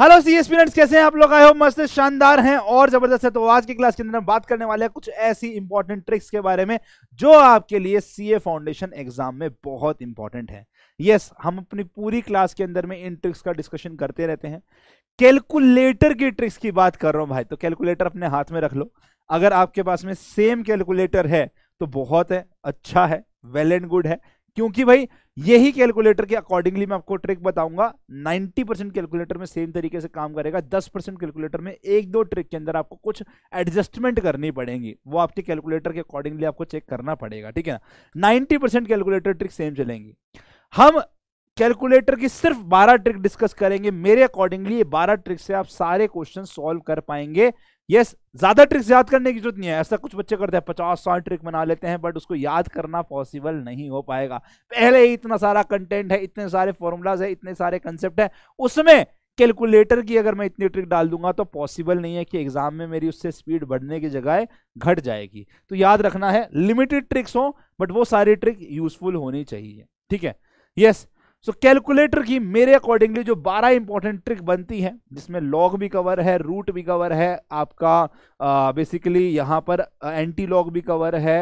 hello C S कैसे हैं आप लोग आए हो मस्त शानदार हैं और जबरदस्त है तो आज की क्लास के अंदर हम बात करने वाले हैं कुछ ऐसी इंपॉर्टेंट ट्रिक्स के बारे में जो आपके लिए सीए फाउंडेशन एग्जाम में बहुत इंपॉर्टेंट है यस yes, हम अपनी पूरी क्लास के अंदर में इन ट्रिक्स का डिस्कशन करते रहते हैं कैलकुलेटर की ट्रिक्स की बात कर रहा हूँ भाई तो कैलकुलेटर अपने हाथ में रख लो अगर आपके पास में सेम कैलकुलेटर है तो बहुत है अच्छा है वेल एंड गुड है क्योंकि भाई यही कैलकुलेटर के अकॉर्डिंगली मैं आपको ट्रिक बताऊंगा 90 परसेंट कैलकुलेटर में सेम तरीके से काम करेगा 10 परसेंट कैलकुलेटर में एक दो ट्रिक के अंदर आपको कुछ एडजस्टमेंट करनी पड़ेगी वो आपके कैलकुलेटर के अकॉर्डिंगली आपको चेक करना पड़ेगा ठीक है ninety percent calculator trick same चलेंगी हम कैलकुलेटर की सिर्फ 12 ट्रिक डिस्कस करेंगे मेरे अकॉर्डिंगली ये 12 ट्रिक से आप सारे क्वेश्चन सॉल्व कर पाएंगे यस ज्यादा ट्रिक्स याद करने की जरूरत नहीं है ऐसा कुछ बच्चे करते हैं पचास साल ट्रिक बना लेते हैं बट उसको याद करना पॉसिबल नहीं हो पाएगा पहले ही इतना सारा कंटेंट है इतने सारे फॉर्मूलाज है इतने सारे कंसेप्ट है उसमें कैलकुलेटर की अगर मैं इतनी ट्रिक डाल दूंगा तो पॉसिबल नहीं है कि एग्जाम में मेरी उससे स्पीड बढ़ने की जगह घट जाएगी तो याद रखना है लिमिटेड ट्रिक्स हो बट वो सारी ट्रिक यूजफुल होनी चाहिए ठीक है yes yes, so so, calculator की मेरे अकॉर्डिंगली जो 12 इंपॉर्टेंट ट्रिक बनती है जिसमें लॉग भी कवर है रूट भी कवर है आपका बेसिकली यहाँ पर एंटी लॉग भी कवर है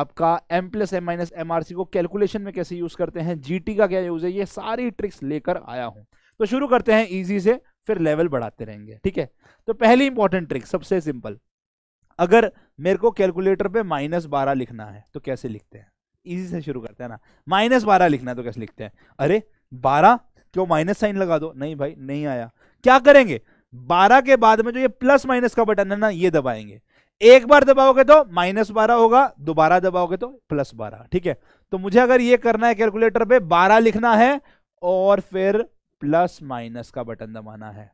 आपका M plus M minus M R C को कैलकुलेशन में कैसे यूज़ करते हैं जी टी का क्या यूज़ है ये सारी ट्रिक्स लेकर आया हूँ तो शुरू करते हैं ईजी से फिर लेवल बढ़ाते रहेंगे ठीक है तो पहली इंपॉर्टेंट ट्रिक सबसे सिंपल अगर मेरे को कैलकुलेटर पे माइनस बारह लिखना है तो कैसे लिखते हैं इजी से शुरू करते हैं ना माइनस बारह लिखना है तो कैसे लिखते हैं अरे बारह क्यों माइनस साइन लगा दो नहीं भाई नहीं आया क्या करेंगे बारह के बाद में जो ये प्लस माइनस का बटन है ना ये दबाएंगे एक बार दबाओगे तो माइनस बारह होगा दोबारा दबाओगे तो प्लस बारह ठीक है तो मुझे अगर ये करना है कैलकुलेटर पे बारह लिखना है और फिर प्लस माइनस का बटन दबाना है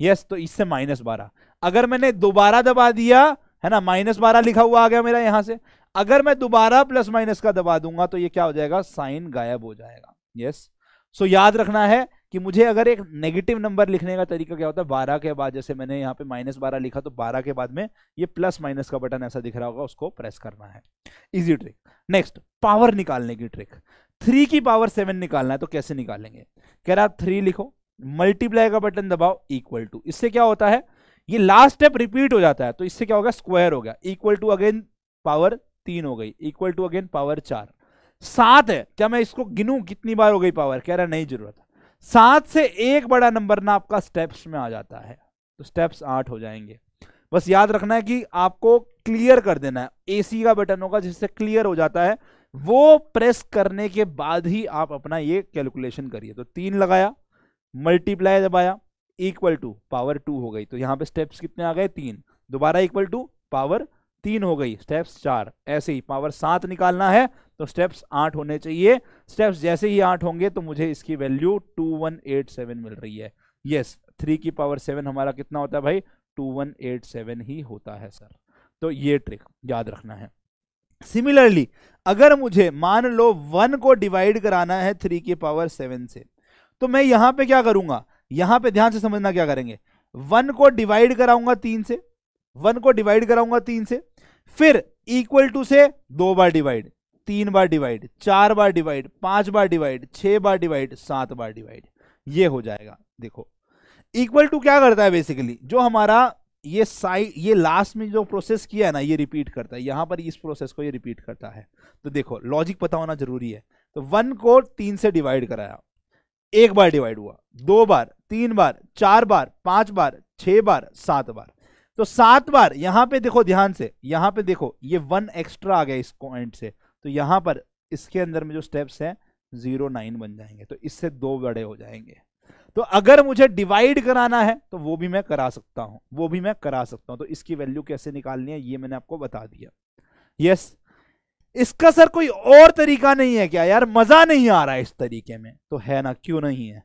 यस तो इससे माइनस बारह अगर मैंने दोबारा दबा दिया है ना माइनस बारह लिखा हुआ आ गया मेरा यहां से अगर मैं दोबारा प्लस माइनस का दबा दूंगा तो ये क्या हो जाएगा साइन गायब हो जाएगा यस सो so, याद रखना है कि मुझे अगर एक नेगेटिव नंबर लिखने का तरीका क्या होता है बारह के बाद जैसे मैंने यहाँ पे माइनस बारह लिखा तो बारह के बाद में ये प्लस माइनस का बटन ऐसा दिख रहा होगा उसको प्रेस करना है इजी ट्रिक नेक्स्ट पावर निकालने की ट्रिक थ्री की पावर सेवन निकालना है तो कैसे निकालेंगे कह रहा थ्री लिखो मल्टीप्लाई का बटन दबाओ इक्वल टू इससे क्या होता है ये लास्ट स्टेप रिपीट हो जाता है तो इससे क्या होगा स्क्वायर हो गया इक्वल टू अगेन पावर तीन हो गई इक्वल टू अगेन पावर चार सात है क्या मैं इसको गिनूं कितनी बार हो गई पावर कह रहा नहीं जरूरत सात से एक बड़ा नंबर ना आपका स्टेप्स में आ जाता है तो स्टेप्स आठ हो जाएंगे बस याद रखना है कि आपको क्लियर कर देना है एसी का बटन होगा जिससे क्लियर हो जाता है वो प्रेस करने के बाद ही आप अपना ये कैलकुलेशन करिए तो तीन लगाया मल्टीप्लाई दबाया इक्वल टू पावर टू हो गई तो यहां पे स्टेप्स कितने आ गए तीन दोबारा इक्वल टू पावर तीन हो गई स्टेप्स चार ऐसे ही पावर सात निकालना है तो स्टेप्स आठ होने चाहिए स्टेप्स जैसे ही आठ होंगे तो मुझे इसकी value two one eight seven मिल रही है यस yes, थ्री की पावर सेवन हमारा कितना होता है भाई टू वन एट सेवन ही होता है सर तो ये ट्रिक याद रखना है सिमिलरली अगर मुझे मान लो वन को डिवाइड कराना है थ्री की पावर सेवन से तो मैं यहां पे क्या करूंगा यहां पे ध्यान से समझना क्या करेंगे वन को डिवाइड कराऊंगा तीन से वन को डिवाइड कराऊंगा तीन से फिर इक्वल टू से दो बार डिवाइड तीन बार डिवाइड चार बार डिवाइड पांच बार डिवाइड छह बार डिवाइड सात बार डिवाइड ये हो जाएगा देखो इक्वल टू क्या करता है बेसिकली जो हमारा ये साइड ये लास्ट में जो प्रोसेस किया है ना ये रिपीट करता है यहां पर इस प्रोसेस को ये रिपीट करता है तो देखो लॉजिक पता होना जरूरी है तो वन को तीन से डिवाइड कराया एक बार डिवाइड हुआ दो बार तीन बार चार बार पांच बार छह बार सात बार तो सात बार यहां पे देखो ध्यान से यहां पे देखो ये वन एक्स्ट्रा आ गया इस पॉइंट से तो यहां पर इसके अंदर में जो स्टेप्स हैं जीरो नाइन बन जाएंगे तो इससे दो बड़े हो जाएंगे तो अगर मुझे डिवाइड कराना है तो वो भी मैं करा सकता हूं वो भी मैं करा सकता हूं तो इसकी वैल्यू कैसे निकालनी है ये मैंने आपको बता दिया यस इसका सर कोई और तरीका नहीं है क्या यार मजा नहीं आ रहा है इस तरीके में तो है ना क्यों नहीं है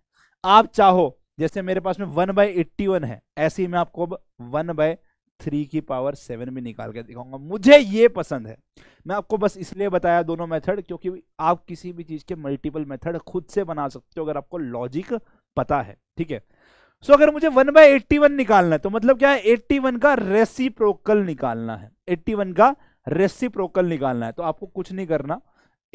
आप चाहो जैसे मेरे पास में वन बाय एट्टी वन है ऐसे ही मैं आपको अब वन बाय थ्री की पावर सेवन भी निकाल के दिखाऊंगा मुझे ये पसंद है मैं आपको बस इसलिए बताया दोनों मेथड क्योंकि आप किसी भी चीज के मल्टीपल मेथड खुद से बना सकते हो अगर आपको लॉजिक पता है ठीक है सो अगर मुझे वन बाय एट्टी वन निकालना है तो मतलब क्या है एट्टी वन का रेसिप्रोकल निकालना है एट्टी वन का रेसिप्रोकल निकालना है तो आपको कुछ नहीं करना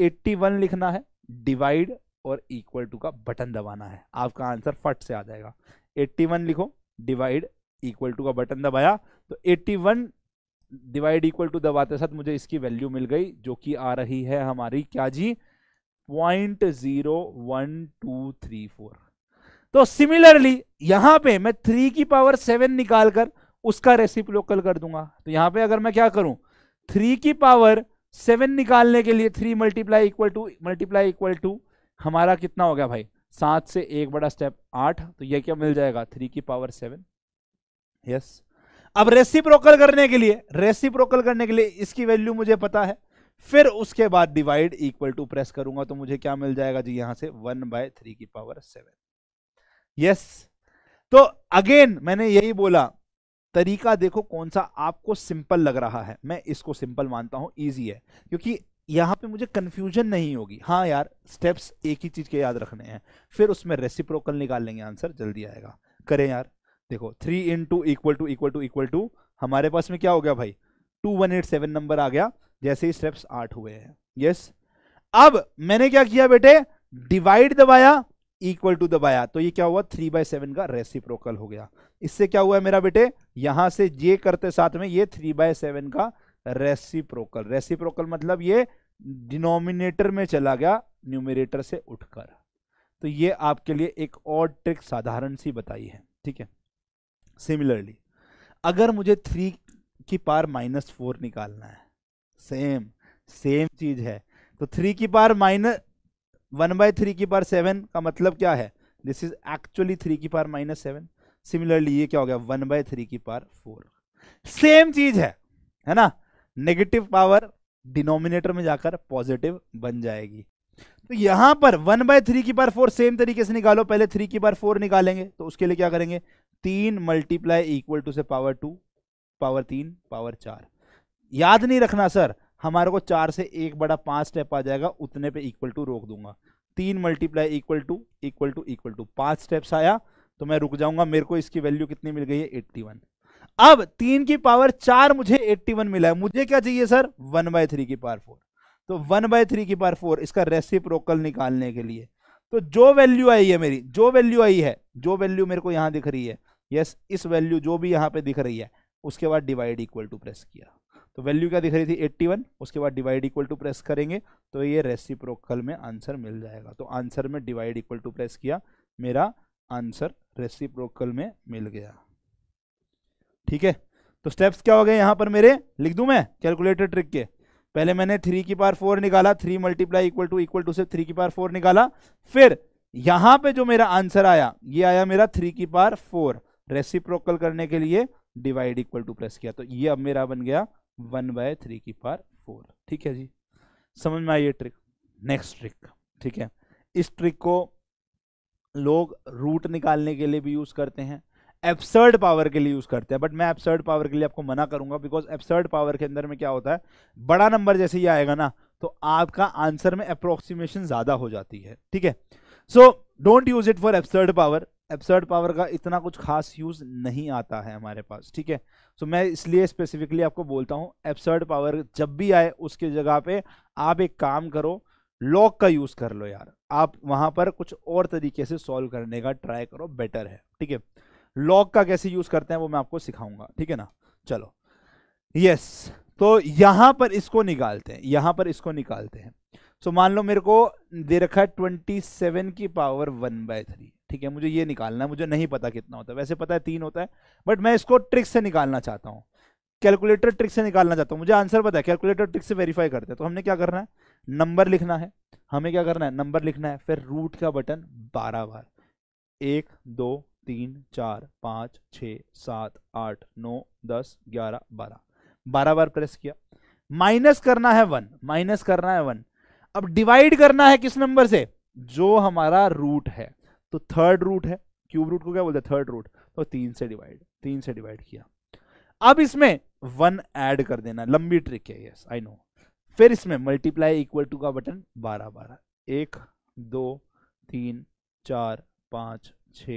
एट्टी वन लिखना है डिवाइड और इक्वल टू का बटन दबाना है आपका आंसर फट से आ जाएगा 81 लिखो डिवाइड इक्वल टू का बटन दबाया तो 81 डिवाइड इक्वल टू दबाते साथ मुझे इसकी वैल्यू मिल गई जो कि आ रही है हमारी क्या जी point zero one two three four तो सिमिलरली यहां पे मैं थ्री की पावर सेवन निकालकर उसका उसका रेसिप्रोकल कर दूंगा तो यहां पे अगर मैं क्या करूं थ्री की पावर सेवन निकालने के लिए three multiply equal to multiply equal to हमारा कितना हो गया भाई सात से एक बड़ा स्टेप आठ तो ये क्या मिल जाएगा थ्री की पावर सेवन यस अब रेसिप्रोकल करने के लिए रेसिप्रोकल करने के लिए इसकी वैल्यू मुझे पता है फिर उसके बाद डिवाइड इक्वल टू प्रेस करूंगा तो मुझे क्या मिल जाएगा जी यहां से वन बाय थ्री की पावर सेवन यस तो अगेन मैंने यही बोला तरीका देखो कौन सा आपको सिंपल लग रहा है मैं इसको सिंपल मानता हूं इजी है क्योंकि यहाँ पे मुझे कन्फ्यूजन नहीं होगी हाँ यार स्टेप्स एक ही चीज़ के याद रखने हैं फिर उसमें रेसिप्रोकल निकाल लेंगे आंसर जल्दी आएगा करें यार देखो three into equal to equal to equal to equal पास में क्या हो गया भाई two one eight seven number आ गया जैसे ही स्टेप्स आठ हुए हैं यस अब मैंने क्या किया बेटे डिवाइड दबाया इक्वल टू दबाया तो ये क्या हुआ थ्री बाय सेवन का रेसिप्रोकल हो गया इससे क्या हुआ है मेरा बेटे यहां से ये करते साथ में ये थ्री बाय सेवन का रेसिप्रोकल रेसिप्रोकल मतलब ये डिनोमिनेटर में चला गया न्यूमिनेटर से उठकर तो ये आपके लिए एक और ट्रिक साधारण सी बताई है ठीक है सिमिलरली अगर मुझे थ्री की पार माइनस फोर निकालना है सेम सेम चीज है तो थ्री की power minus one by three की पार सेवन का मतलब क्या है दिस इज एक्चुअली थ्री की पार माइनस सेवन सिमिलरली ये क्या हो गया वन बाय थ्री की पार फोर सेम चीज है है ना नेगेटिव पावर डिनोमिनेटर में जाकर पॉजिटिव बन जाएगी तो यहां पर वन बाय थ्री की पार फोर सेम तरीके से निकालो पहले थ्री की पार फोर निकालेंगे तो उसके लिए क्या करेंगे तीन मल्टीप्लाई इक्वल टू से पावर टू पावर तीन पावर चार याद नहीं रखना सर हमारे को चार से एक बड़ा पांच स्टेप आ जाएगा उतने पे इक्वल टू रोक दूंगा तीन multiply equal to equal to equal to पांच स्टेप्स आया तो मैं रुक जाऊंगा मेरे को इसकी वैल्यू कितनी मिल गई है एट्टी वन अब तीन की पावर चार मुझे 81 मिला है मुझे क्या चाहिए सर वन बाय थ्री की पावर फोर तो वन बाय थ्री की पावर फोर इसका रेसिप्रोकल निकालने के लिए तो जो वैल्यू आई है मेरी जो वैल्यू आई है जो वैल्यू मेरे को यहां दिख रही है यस इस वैल्यू जो भी यहां पे दिख रही है उसके बाद डिवाइड इक्वल टू प्रेस किया तो वैल्यू क्या दिख रही थी 81 उसके बाद डिवाइड इक्वल टू प्रेस करेंगे तो ये रेसिप्रोकल में आंसर मिल जाएगा तो आंसर में डिवाइड इक्वल टू प्रेस किया मेरा आंसर रेसिप्रोकल में मिल गया ठीक है तो स्टेप्स क्या हो गए यहाँ पर मेरे लिख दूँ मैं कैलकुलेटर ट्रिक के पहले मैंने थ्री की पार फोर निकाला three multiply equal to equal to से थ्री की पार फोर निकाला फिर यहाँ पे जो मेरा आंसर आया ये आया मेरा थ्री की पार फोर रेसिप्रोकल करने के लिए डिवाइड इक्वल टू प्रेस किया तो ये अब मेरा बन गया वन बाय थ्री की पार फोर ठीक है जी समझ में आई ये ट्रिक नेक्स्ट ट्रिक ठीक है इस ट्रिक को लोग रूट निकालने के लिए भी यूज करते हैं एब्सर्ड पावर के लिए यूज़ करते हैं बट मैं एब्सर्ड पावर के लिए आपको मना करूंगा बिकॉज एब्सर्ड पावर के अंदर में क्या होता है बड़ा नंबर जैसे ही आएगा ना तो आपका आंसर में अप्रोक्सीमेशन ज़्यादा हो जाती है ठीक है so don't use it for absurd power absurd power का इतना कुछ खास यूज़ नहीं आता है हमारे पास ठीक है सो मैं इसलिए स्पेसिफिकली आपको बोलता हूँ एब्सर्ड पावर जब भी आए उसके जगह पे आप एक काम करो लॉक का यूज़ कर लो यार आप वहां पर कुछ और तरीके से सॉल्व करने का ट्राई करो बेटर है ठीक है लॉग का कैसे यूज करते हैं वो मैं आपको सिखाऊंगा ठीक है ना चलो यस तो यहां पर इसको निकालते हैं यहां पर इसको निकालते हैं सो so, मान लो मेरे को दे रखा है ट्वेंटी सेवन की पावर वन बाय थ्री ठीक है मुझे ये निकालना है मुझे नहीं पता कितना होता है वैसे पता है तीन होता है बट मैं इसको ट्रिक से निकालना चाहता हूँ कैलकुलेटर ट्रिक से निकालना चाहता हूँ मुझे आंसर पता है कैलकुलेटर ट्रिक से वेरीफाई करते हैं तो हमने क्या करना है नंबर लिखना है हमें क्या करना है नंबर लिखना है फिर रूट का बटन बारह बार एक दो तीन चार पाँच छ सात आठ नौ दस ग्यारह बारह बारह बार प्रेस किया माइनस करना है वन माइनस करना है वन अब डिवाइड करना है किस नंबर से जो हमारा रूट है तो थर्ड रूट है क्यूब रूट को क्या बोलते हैं थर्ड रूट तो तीन से डिवाइड तीन से डिवाइड किया अब इसमें वन ऐड कर देना लंबी ट्रिक है यस आई नो फिर इसमें मल्टीप्लाई इक्वल टू का बटन बारह बारह एक दो तीन चार पाँच छ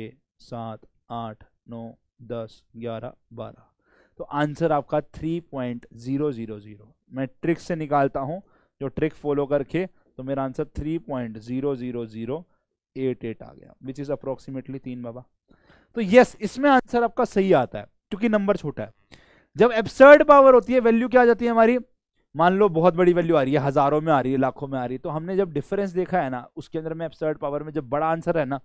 सात आठ नौ दस ग्यारह बारह तो आंसर आपका three point zero zero zero मैं ट्रिक से निकालता हूँ जो ट्रिक फॉलो करके तो मेरा answer three point zero zero zero eight eight आ गया विच इज़ अप्रोक्सीमेटली तीन बाबा तो यस इसमें आंसर आपका सही आता है क्योंकि नंबर छोटा है जब एबसर्ड पावर होती है वैल्यू क्या आ जाती है हमारी मान लो बहुत बड़ी वैल्यू आ रही है हज़ारों में आ रही है लाखों में आ रही है तो हमने जब डिफरेंस देखा है ना उसके अंदर में एपसर्ड पावर में जब बड़ा आंसर है ना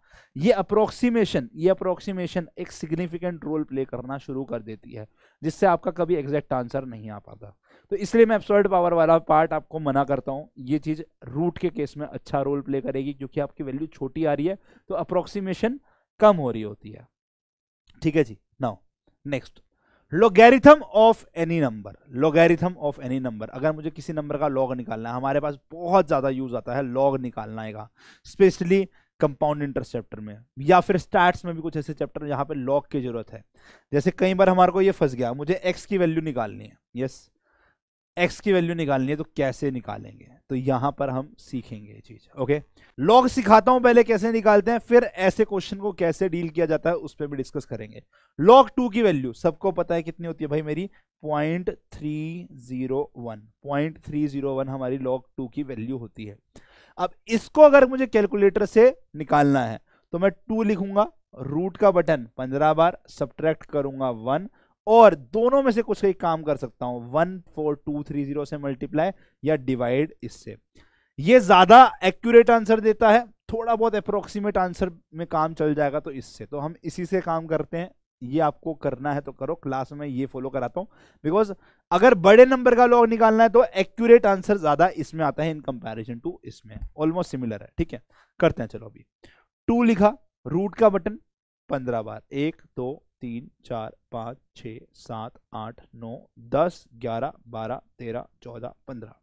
ये अप्रोक्सीमेशन ये अप्रोक्सीमेशन एक सिग्निफिकेंट रोल प्ले करना शुरू कर देती है जिससे आपका कभी एग्जैक्ट आंसर नहीं आ पाता तो इसलिए मैं एब्सर्ड पावर वाला पार्ट आपको मना करता हूँ ये चीज़ रूट के केस में अच्छा रोल प्ले करेगी क्योंकि आपकी वैल्यू छोटी आ रही है तो अप्रोक्सीमेशन कम हो रही होती है ठीक है जी now next logarithm of any number logarithm of any number अगर मुझे किसी नंबर का लॉग निकालना है हमारे पास बहुत ज़्यादा यूज आता है लॉग निकालना है स्पेशली कंपाउंड इंटरेस्ट चैप्टर में या फिर स्टार्ट में भी कुछ ऐसे चैप्टर जहाँ पे लॉग की जरूरत है जैसे कई बार हमारे को ये फंस गया मुझे एक्स की वैल्यू निकालनी है यस एक्स की वैल्यू निकालनी है तो कैसे निकालेंगे तो यहां पर हम सीखेंगे ये चीज ओके लॉग सिखाता हूं पहले कैसे निकालते हैं फिर ऐसे क्वेश्चन को कैसे डील किया जाता है उस पर भी डिस्कस करेंगे लॉग टू की वैल्यू सबको पता है कितनी होती है भाई मेरी point three zero one point three zero one हमारी लॉग टू की वैल्यू होती है अब इसको अगर मुझे कैलकुलेटर से निकालना है तो मैं टू लिखूंगा रूट का बटन पंद्रह बार सब्ट्रैक्ट करूंगा वन और दोनों में से कुछ एक काम कर सकता हूं one four two three zero से मल्टीप्लाई या डिवाइड इससे ये ज्यादा एक्यूरेट आंसर देता है थोड़ा बहुत अप्रोक्सीमेट आंसर में काम चल जाएगा तो इससे तो हम इसी से काम करते हैं ये आपको करना है तो करो क्लास में ये फॉलो कराता हूं बिकॉज अगर बड़े नंबर का लॉग निकालना है तो एक्यूरेट आंसर ज्यादा इसमें आता है इन कंपैरिजन टू इसमें ऑलमोस्ट सिमिलर है ठीक है करते हैं चलो अभी टू लिखा रूट का बटन पंद्रह बार एक दो तीन चार पाँच छः सात आठ नौ दस ग्यारह बारह तेरह चौदह पंद्रह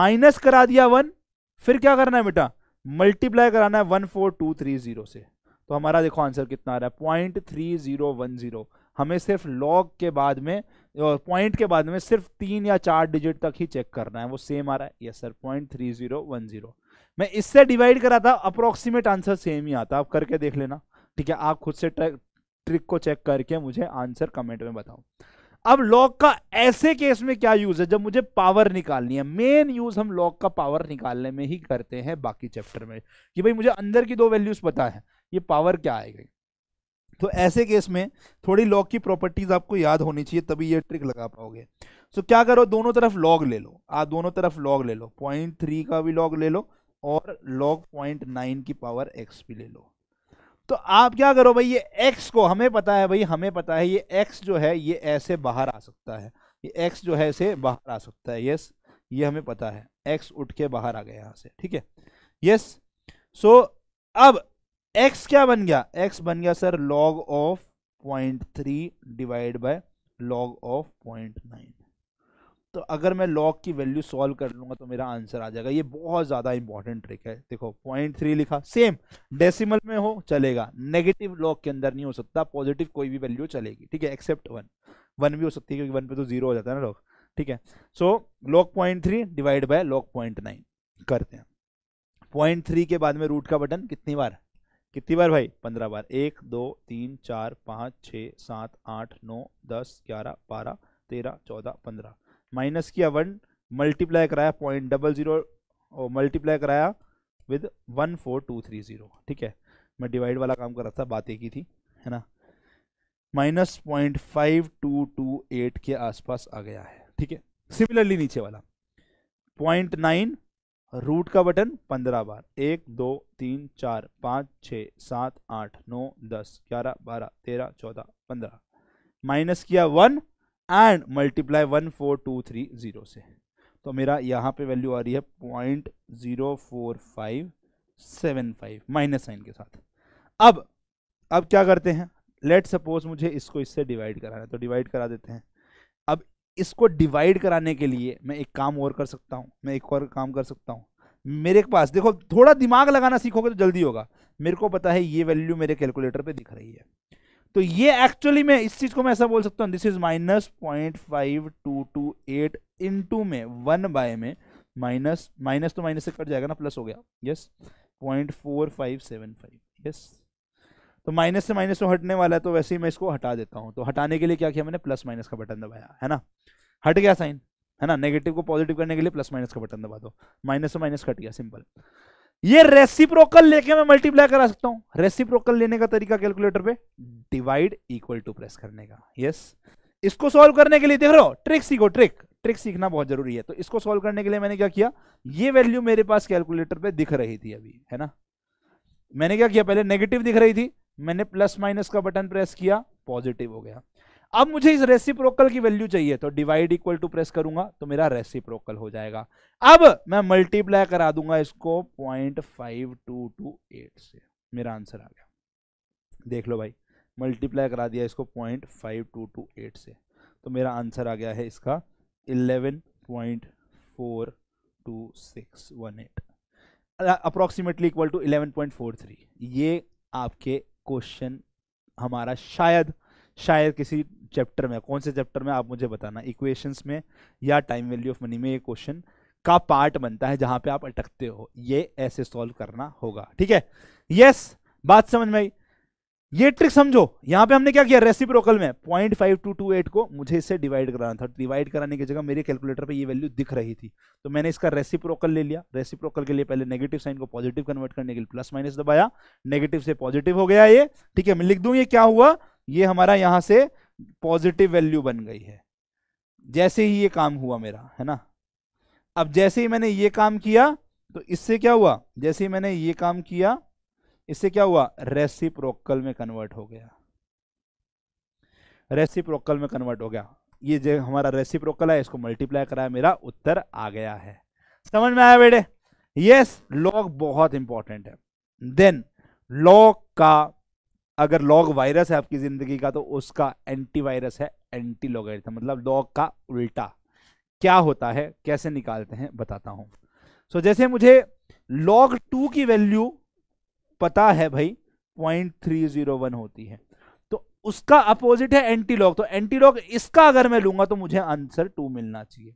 माइनस करा दिया वन फिर क्या करना है बेटा मल्टीप्लाई कराना है one four two three zero से तो हमारा देखो आंसर कितना आ रहा है point three zero one zero हमें सिर्फ लॉग के बाद में और पॉइंट के बाद में सिर्फ तीन या चार डिजिट तक ही चेक करना है वो सेम आ रहा है yes sir point three zero one zero मैं इससे डिवाइड करा था अप्रोक्सीमेट आंसर सेम ही आता आप करके देख लेना ठीक है आप खुद से ट्रिक को चेक करके मुझे आंसर कमेंट में बताओ अब लॉग का ऐसे केस में क्या यूज है जब मुझे पावर निकालनी है मेन यूज हम लॉग का पावर निकालने में ही करते हैं बाकी चैप्टर में कि भाई मुझे अंदर की दो वैल्यूज पता है ये पावर क्या आएगी तो ऐसे केस में थोड़ी लॉग की प्रॉपर्टीज आपको याद होनी चाहिए तभी ये ट्रिक लगा पाओगे सो क्या करो दोनों तरफ लॉग ले लो आ दोनों तरफ लॉग ले लो पॉइंट थ्री का भी लॉग ले लो और लॉग पॉइंट नाइन की पावर एक्स भी ले लो तो आप क्या करो भाई ये एक्स को हमें पता है भाई हमें पता है ये एक्स जो है ये ऐसे बाहर आ सकता है ये एक्स जो है ऐसे बाहर आ सकता है यस ये हमें पता है एक्स उठ के बाहर आ गया यहाँ से ठीक है यस सो अब एक्स क्या बन गया एक्स बन गया sir log of point three divide by log of point nine तो अगर मैं लॉग की वैल्यू सॉल्व कर लूंगा तो मेरा आंसर आ जाएगा ये बहुत ज़्यादा इंपॉर्टेंट ट्रिक है देखो पॉइंट थ्री लिखा सेम डेसिमल में हो चलेगा नेगेटिव लॉग के अंदर नहीं हो सकता पॉजिटिव कोई भी वैल्यू चलेगी ठीक है एक्सेप्ट वन वन भी हो सकती है क्योंकि वन पे तो जीरो हो जाता है ना लॉग ठीक है so log point three divide by log point nine करते हैं पॉइंट थ्री के बाद में रूट का बटन कितनी बार कितनी बार भाई पंद्रह बार एक दो तीन चार पाँच छः सात आठ नौ दस ग्यारह बारह तेरह चौदह पंद्रह माइनस किया वन मल्टीप्लाई कराया पॉइंट डबल जीरो और मल्टीप्लाई कराया with one four two three zero ठीक है मैं डिवाइड वाला काम कर रहा था बात एक ही थी है ना minus point five two two eight के आसपास आ गया है ठीक है सिमिलरली नीचे वाला पॉइंट नाइन रूट का बटन पंद्रह बार एक दो तीन चार पाँच छः सात आठ नौ दस ग्यारह बारह तेरह चौदह पंद्रह माइनस किया one and multiply one four two three zero से तो मेरा यहाँ पे वैल्यू आ रही है point zero four five seven five minus sign के साथ अब अब क्या करते हैं लेट सपोज मुझे इसको इससे डिवाइड कराना है तो डिवाइड करा देते हैं अब इसको डिवाइड कराने के लिए मैं एक काम और कर सकता हूँ मैं एक और काम कर सकता हूँ मेरे पास देखो थोड़ा दिमाग लगाना सीखोगे तो जल्दी होगा मेरे को पता है ये वैल्यू मेरे कैलकुलेटर पे दिख रही है तो ये एक्चुअली मैं इस चीज को मैं ऐसा बोल सकता हूँ this is minus point five two two eight into में वन बाय में माइनस माइनस तो माइनस से कट जाएगा ना प्लस हो गया yes point four five seven five yes तो माइनस से माइनस तो हटने वाला है तो वैसे ही मैं इसको हटा देता हूँ तो हटाने के लिए क्या किया मैंने प्लस माइनस का बटन दबाया है ना हट गया साइन है ना नेगेटिव को पॉजिटिव करने के लिए प्लस माइनस का बटन दबा दो माइनस से माइनस कट गया सिंपल ये रेसिप्रोकल लेके मैं मल्टीप्लाई करा सकता हूं रेसिप्रोकल लेने का तरीका कैलकुलेटर पे डिवाइड इक्वल टू प्रेस करने का यस इसको सॉल्व करने के लिए देख रहे हो ट्रिक सीखो ट्रिक ट्रिक सीखना बहुत जरूरी है तो इसको सॉल्व करने के लिए मैंने क्या किया ये वैल्यू मेरे पास कैलकुलेटर पे दिख रही थी अभी है ना मैंने क्या किया पहले नेगेटिव दिख रही थी मैंने प्लस माइनस का बटन प्रेस किया पॉजिटिव हो गया अब मुझे इस रेसिप्रोकल की वैल्यू चाहिए तो डिवाइड इक्वल टू प्रेस करूंगा तो मेरा रेसिप्रोकल हो जाएगा अब मैं मल्टीप्लाई करा दूंगा इसको point five two two eight से मेरा आंसर आ गया देख लो भाई मल्टीप्लाई करा दिया इसको point five two two eight से तो मेरा आंसर आ गया है इसका eleven point four two six one eight approximately equal to eleven point four three ये आपके क्वेश्चन हमारा शायद शायद किसी चैप्टर में कौन से चैप्टर में आप मुझे बताना इक्वेशंस में या टाइम वैल्यू ऑफ मनी में ये क्वेश्चन का पार्ट बनता है जहां पे आप अटकते हो ये ऐसे सॉल्व करना होगा ठीक है यस बात समझ में आई ये ट्रिक समझो यहां पे हमने क्या किया रेसिप्रोकल में point five two two eight को मुझे इसे डिवाइड कराना था डिवाइड कराने की जगह मेरे कैलकुलेटर पे ये वैल्यू दिख रही थी तो मैंने इसका रेसिप्रोकल ले लिया रेसिप्रोकल के लिए पहले नेगेटिव साइन को पॉजिटिव कन्वर्ट करने के लिए प्लस माइनस दबाया नेगेटिव से पॉजिटिव हो गया ये ठीक है मैं लिख दू ये क्या हुआ ये हमारा यहां से पॉजिटिव वैल्यू बन गई है जैसे ही ये काम हुआ मेरा है ना अब जैसे ही मैंने ये काम किया तो इससे क्या हुआ जैसे ही मैंने ये काम किया इससे क्या हुआ रेसिप्रोकल में कन्वर्ट हो गया रेसिप्रोकल में कन्वर्ट हो गया ये जो हमारा रेसिप्रोकल है इसको मल्टीप्लाई कराया मेरा उत्तर आ गया है समझ में आया बेटे यस लॉग बहुत इंपॉर्टेंट है देन लॉग का अगर लॉग वायरस है आपकी ज़िंदगी का तो उसका एंटी वायरस है एंटी लॉगरिथम मतलब लॉग का उल्टा क्या होता है कैसे निकालते हैं बताता हूं सो so, जैसे मुझे लॉग टू की वैल्यू पता है भाई पॉइंट थ्री जीरो वन होती है तो उसका अपोजिट है एंटी लॉग तो एंटी लॉग इसका अगर मैं लूंगा तो मुझे आंसर टू मिलना चाहिए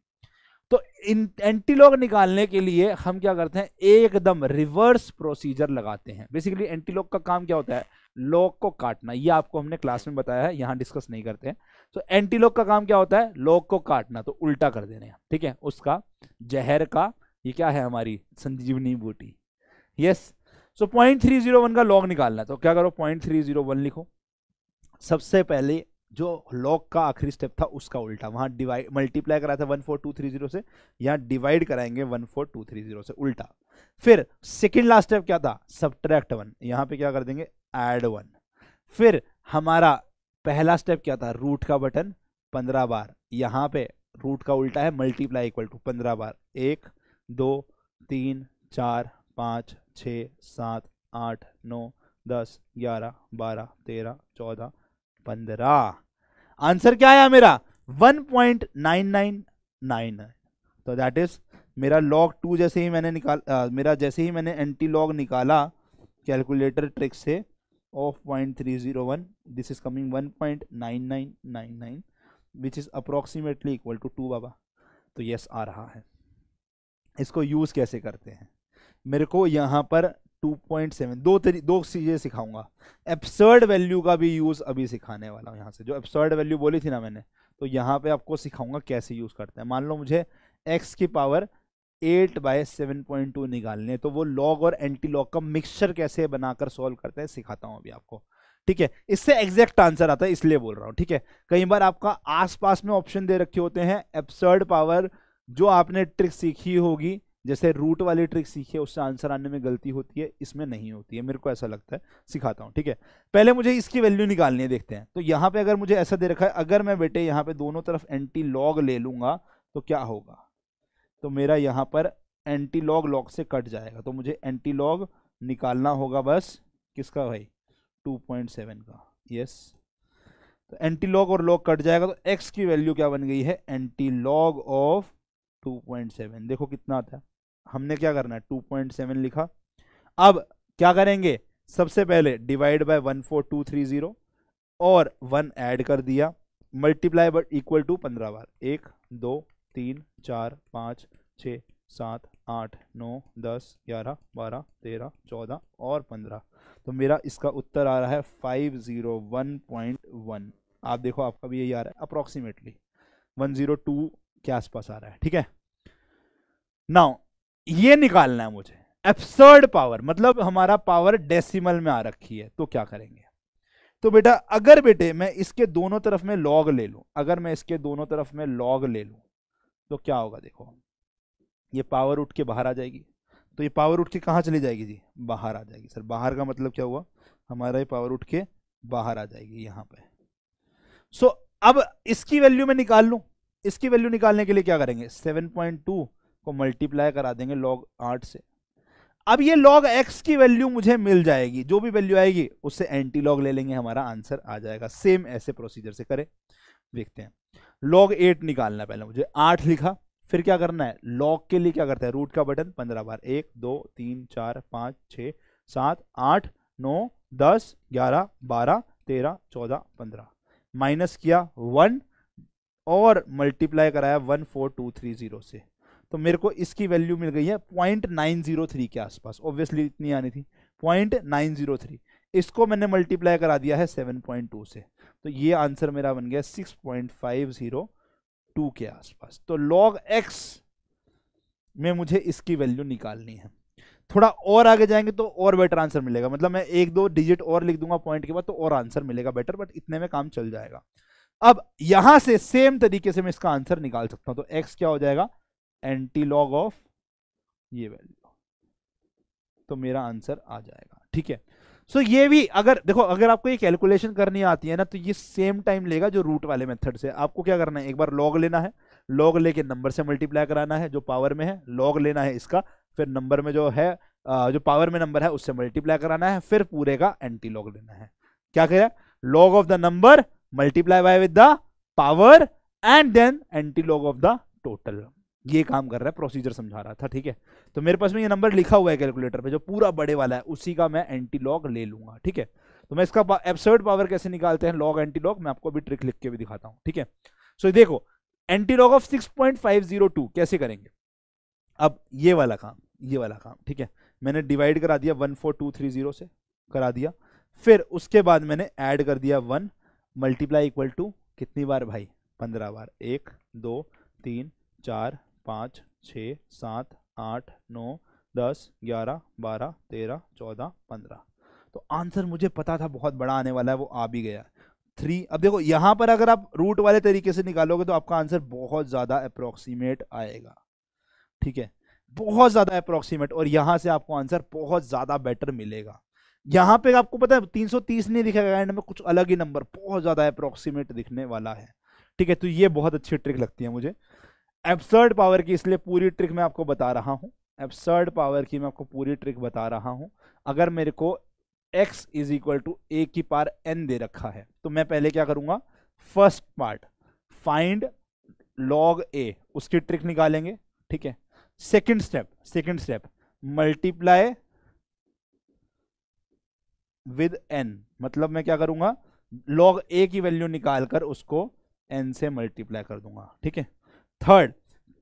तो इन एंटीलॉग निकालने के लिए हम क्या करते हैं एकदम रिवर्स प्रोसीजर लगाते हैं बेसिकली एंटीलॉग का काम क्या होता है लॉग को काटना ये आपको हमने क्लास में बताया है यहां डिस्कस नहीं करते हैं तो एंटीलॉग का काम क्या होता है लॉग को काटना तो उल्टा कर देना ठीक है उसका जहर का ये क्या है हमारी संजीवनी बूटी yes so point three zero one का लॉग निकालना तो क्या करो पॉइंट थ्री जीरो वन लिखो सबसे पहले जो लॉक का आखिरी स्टेप था उसका उल्टा वहाँ डिवाइड मल्टीप्लाई करा था one four two three zero से यहाँ डिवाइड कराएंगे one four two three zero से उल्टा फिर सेकेंड लास्ट स्टेप क्या था सब्ट्रैक्ट वन यहाँ पे क्या कर देंगे एड वन फिर हमारा पहला स्टेप क्या था रूट का बटन पंद्रह बार यहाँ पे रूट का उल्टा है मल्टीप्लाई इक्वल टू पंद्रह बार एक दो तीन चार पाँच छ सात आठ नौ दस ग्यारह बारह तेरह चौदह पंद्रह आंसर क्या आया मेरा one point nine nine nine तो दैट इज मेरा लॉग टू जैसे ही मैंने निकाल आ, मेरा जैसे ही मैंने एंटी लॉग निकाला कैलकुलेटर ट्रिक से of point three zero one this is coming one point nine nine nine nine which is approximately equal to two बाबा तो यस आ रहा है इसको यूज़ कैसे करते हैं मेरे को यहाँ पर 2.7 दो तरी दो चीज़ें सिखाऊंगा एप्सर्ड वैल्यू का भी यूज़ अभी सिखाने वाला हूँ यहाँ से जो एप्सर्ड वैल्यू बोली थी ना मैंने तो यहाँ पे आपको सिखाऊंगा कैसे यूज़ करते हैं मान लो मुझे x की power 8 by seven point two निकालने तो वो लॉग और एंटी लॉग का मिक्सचर कैसे बनाकर सॉल्व करते हैं सिखाता हूँ अभी आपको ठीक है इससे एग्जैक्ट आंसर आता है इसलिए बोल रहा हूँ ठीक है कई बार आपका आसपास में ऑप्शन दे रखे होते हैं एप्सर्ड पावर जो आपने ट्रिक सीखी होगी जैसे रूट वाली ट्रिक सीखे उससे आंसर आने में गलती होती है इसमें नहीं होती है मेरे को ऐसा लगता है सिखाता हूँ ठीक है पहले मुझे इसकी वैल्यू निकालनी है देखते हैं तो यहाँ पे अगर मुझे ऐसा दे रखा है अगर मैं बेटे यहाँ पे दोनों तरफ एंटी लॉग ले लूँगा तो क्या होगा तो मेरा यहाँ पर एंटी लॉग लॉग से कट जाएगा तो मुझे एंटी लॉग निकालना होगा बस किसका भाई टू का यस तो एंटी लॉग और लॉग कट जाएगा तो एक्स की वैल्यू क्या बन गई है एंटी लॉग ऑफ 2.7 देखो कितना आता है हमने क्या करना है 2.7 लिखा अब क्या करेंगे सबसे पहले डिवाइड बाय 14230 और 1 ऐड कर दिया मल्टीप्लाई बट इक्वल टू पंद्रह बार एक दो तीन चार पाँच छ सात आठ नौ दस ग्यारह बारह तेरह चौदह और पंद्रह तो मेरा इसका उत्तर आ रहा है five zero one point one आप देखो आपका भी यही आ रहा है अप्रॉक्सीमेटली वन ज़ीरो टू के आसपास आ रहा है ठीक है नाउ ये निकालना है मुझे एब्सर्ड पावर मतलब हमारा पावर डेसिमल में आ रखी है तो क्या करेंगे तो बेटा अगर बेटे मैं इसके दोनों तरफ में लॉग ले लूं अगर मैं इसके दोनों तरफ में लॉग ले लूं तो क्या होगा देखो ये पावर उठ के बाहर आ जाएगी तो ये पावर उठ के कहाँ चली जाएगी जी बाहर आ जाएगी सर बाहर का मतलब क्या हुआ हमारा ये पावर उठ के बाहर आ जाएगी यहाँ पे सो so, अब इसकी वैल्यू मैं निकाल लूँ इसकी वैल्यू निकालने के लिए क्या करेंगे सेवन पॉइंट टू को मल्टीप्लाई करा देंगे लॉग आठ से अब ये लॉग एक्स की वैल्यू मुझे मिल जाएगी जो भी वैल्यू आएगी उससे एंटी लॉग ले लेंगे हमारा आंसर आ जाएगा सेम ऐसे प्रोसीजर से करें देखते हैं लॉग एट निकालना पहले मुझे आठ लिखा फिर क्या करना है लॉग के लिए क्या करता है रूट का बटन पंद्रह बार एक दो तीन चार पाँच छ सात आठ नौ दस ग्यारह बारह तेरह चौदह पंद्रह माइनस किया वन और मल्टीप्लाई कराया one four two three zero से तो मेरे को इसकी वैल्यू मिल गई है पॉइंट नाइन जीरो थ्री के आसपास ऑब्वियसली इतनी आनी थी पॉइंट नाइन जीरो थ्री इसको मैंने मल्टीप्लाई करा दिया है सेवन पॉइंट टू से तो ये आंसर मेरा बन गया six point five zero two के आसपास तो लॉग एक्स में मुझे इसकी वैल्यू निकालनी है थोड़ा और आगे जाएंगे तो और बेटर आंसर मिलेगा मतलब मैं एक दो डिजिट और लिख दूंगा पॉइंट के बाद तो और आंसर मिलेगा बेटर बट इतने में काम चल जाएगा अब यहां से सेम तरीके से मैं इसका आंसर निकाल सकता हूं तो एक्स क्या हो जाएगा एंटी लॉग ऑफ ये वैल्यू तो मेरा आंसर आ जाएगा ठीक है सो so, ये भी अगर देखो अगर आपको ये कैलकुलेशन करनी आती है ना तो ये सेम टाइम लेगा जो रूट वाले मेथड से आपको क्या करना है एक बार लॉग लेना है लॉग लेके नंबर से मल्टीप्लाई कराना है जो पावर में है लॉग लेना है इसका फिर नंबर में जो है जो पावर में नंबर है उससे मल्टीप्लाई कराना है फिर पूरे का एंटी लॉग लेना है क्या कह रहा है the number multiply by with by with the power and then antilog of the ये काम कर रहा है प्रोसीजर समझा रहा था ठीक है तो मेरे पास में ये नंबर लिखा हुआ है कैलकुलेटर पे जो पूरा बड़े वाला है उसी का मैं एंटी लॉग ले लूंगा ठीक है तो मैं इसका एब्सर्ड पावर कैसे निकालते हैं लॉग एंटी लॉग मैं आपको अभी ट्रिक लिख के भी दिखाता हूँ ठीक है सो so, देखो antilog of six point five zero two कैसे करेंगे अब ये वाला काम ये वाला काम ठीक है मैंने डिवाइड करा दिया one four two three zero से करा दिया फिर उसके बाद मैंने ऐड कर दिया वन मल्टीप्लाई इक्वल टू कितनी बार भाई पंद्रह बार एक दो तीन चार पाँच छः सात आठ नौ दस ग्यारह बारह तेरह चौदह पंद्रह तो आंसर मुझे पता था बहुत बड़ा आने वाला है वो आ भी गया थ्री अब देखो यहाँ पर अगर आप रूट वाले तरीके से निकालोगे तो आपका आंसर बहुत ज़्यादा अप्रोक्सीमेट आएगा ठीक है बहुत ज़्यादा अप्रोक्सीमेट और यहाँ से आपको आंसर बहुत ज़्यादा बेटर मिलेगा यहाँ पे आपको पता है 330 नहीं दिखेगा एंड में कुछ अलग ही नंबर बहुत ज़्यादा अप्रोक्सीमेट दिखने वाला है ठीक है तो ये बहुत अच्छी ट्रिक लगती है मुझे एबसर्ड पावर की इसलिए पूरी ट्रिक मैं आपको बता रहा हूं एबसर्ड पावर की मैं आपको पूरी ट्रिक बता रहा हूं अगर मेरे को x is equal to A की पार एन दे रखा है तो मैं पहले क्या करूंगा first part find log A उसकी ट्रिक निकालेंगे ठीक है second step second step multiply with N मतलब मैं क्या करूंगा लॉग ए की वैल्यू निकालकर उसको एन से मल्टीप्लाई कर दूंगा ठीक है third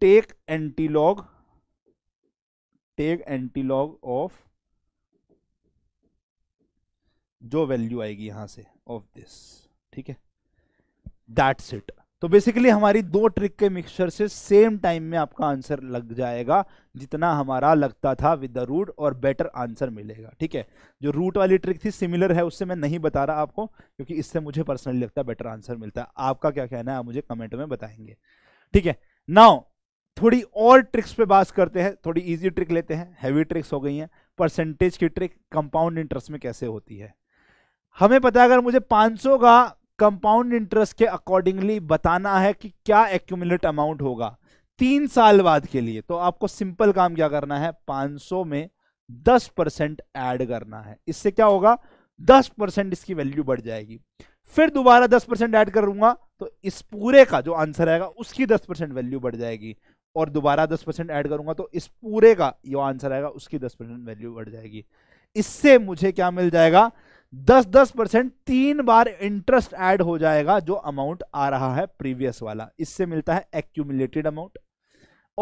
take antilog take antilog of जो वैल्यू आएगी यहां से ऑफ दिस ठीक है दैट्स इट तो बेसिकली हमारी दो ट्रिक के मिक्सचर से सेम टाइम में आपका आंसर लग जाएगा जितना हमारा लगता था विद द रूट और बेटर आंसर मिलेगा ठीक है जो रूट वाली ट्रिक थी सिमिलर है उससे मैं नहीं बता रहा आपको क्योंकि इससे मुझे पर्सनली लगता है बेटर आंसर मिलता है आपका क्या कहना है आप मुझे कमेंट में बताएंगे ठीक है नाउ थोड़ी और ट्रिक्स पे बात करते हैं थोड़ी इजी ट्रिक लेते हैं हैवी ट्रिक्स हो गई हैं परसेंटेज की ट्रिक कंपाउंड इंटरेस्ट में कैसे होती है हमें पता है अगर मुझे 500 का कंपाउंड इंटरेस्ट के अकॉर्डिंगली बताना है कि क्या एक्यूमुलेट अमाउंट होगा तीन साल बाद के लिए तो आपको सिंपल काम क्या करना है 500 में 10 परसेंट ऐड करना है इससे क्या होगा 10 परसेंट इसकी वैल्यू बढ़ जाएगी फिर दोबारा 10 परसेंट ऐड करूंगा तो इस पूरे का जो आंसर आएगा उसकी दस परसेंट वैल्यू बढ़ जाएगी और दोबारा दस परसेंट ऐड करूंगा तो इस पूरे का जो आंसर आएगा उसकी दस परसेंट वैल्यू बढ़ जाएगी इससे मुझे क्या मिल जाएगा दस दस परसेंट तीन बार इंटरेस्ट ऐड हो जाएगा जो अमाउंट आ रहा है प्रीवियस वाला इससे मिलता है एक्यूमिलेटेड अमाउंट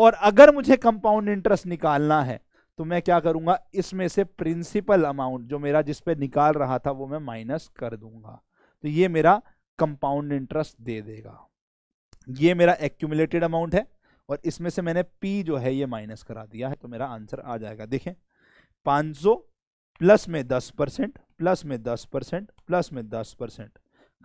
और अगर मुझे कंपाउंड इंटरेस्ट निकालना है तो मैं क्या करूंगा इसमें से प्रिंसिपल अमाउंट जो मेरा जिसपे निकाल रहा था वो मैं माइनस कर दूंगा तो ये मेरा कंपाउंड इंटरेस्ट दे देगा ये मेरा एक्यूमुलेटेड अमाउंट है और इसमें से मैंने पी जो है ये माइनस करा दिया है तो मेरा आंसर आ जाएगा देखें 500 प्लस में 10 परसेंट प्लस में 10 परसेंट प्लस में 10 परसेंट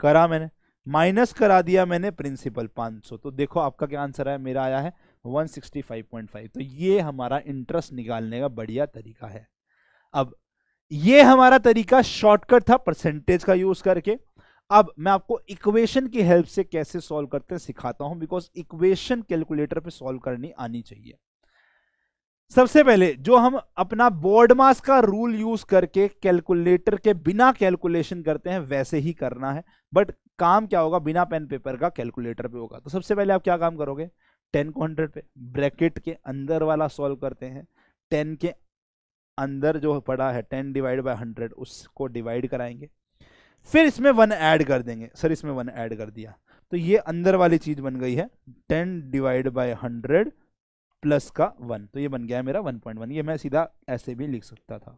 करा मैंने माइनस करा दिया मैंने प्रिंसिपल 500 तो देखो आपका क्या आंसर है मेरा आया है 165.5 तो ये हमारा इंटरेस्ट निकालने का बढ़िया तरीका है अब ये हमारा तरीका शॉर्टकट था परसेंटेज का यूज करके अब मैं आपको इक्वेशन की हेल्प से कैसे सॉल्व करते हैं सिखाता हूं बिकॉज इक्वेशन कैलकुलेटर पे सॉल्व करनी आनी चाहिए सबसे पहले जो हम अपना बोर्ड मास का रूल यूज करके कैलकुलेटर के बिना कैलकुलेशन करते हैं वैसे ही करना है बट काम क्या होगा बिना पेन पेपर का कैलकुलेटर पे होगा तो सबसे पहले आप क्या काम करोगे टेन को हंड्रेड पे ब्रैकेट के अंदर वाला सॉल्व करते हैं टेन के अंदर जो पड़ा है टेन डिवाइड बाय हंड्रेड उसको डिवाइड कराएंगे फिर इसमें वन ऐड कर देंगे सर इसमें वन ऐड कर दिया तो ये अंदर वाली चीज बन गई है ten divide by hundred plus का वन तो ये बन गया है मेरा वन पॉइंट वन ये मैं सीधा ऐसे भी लिख सकता था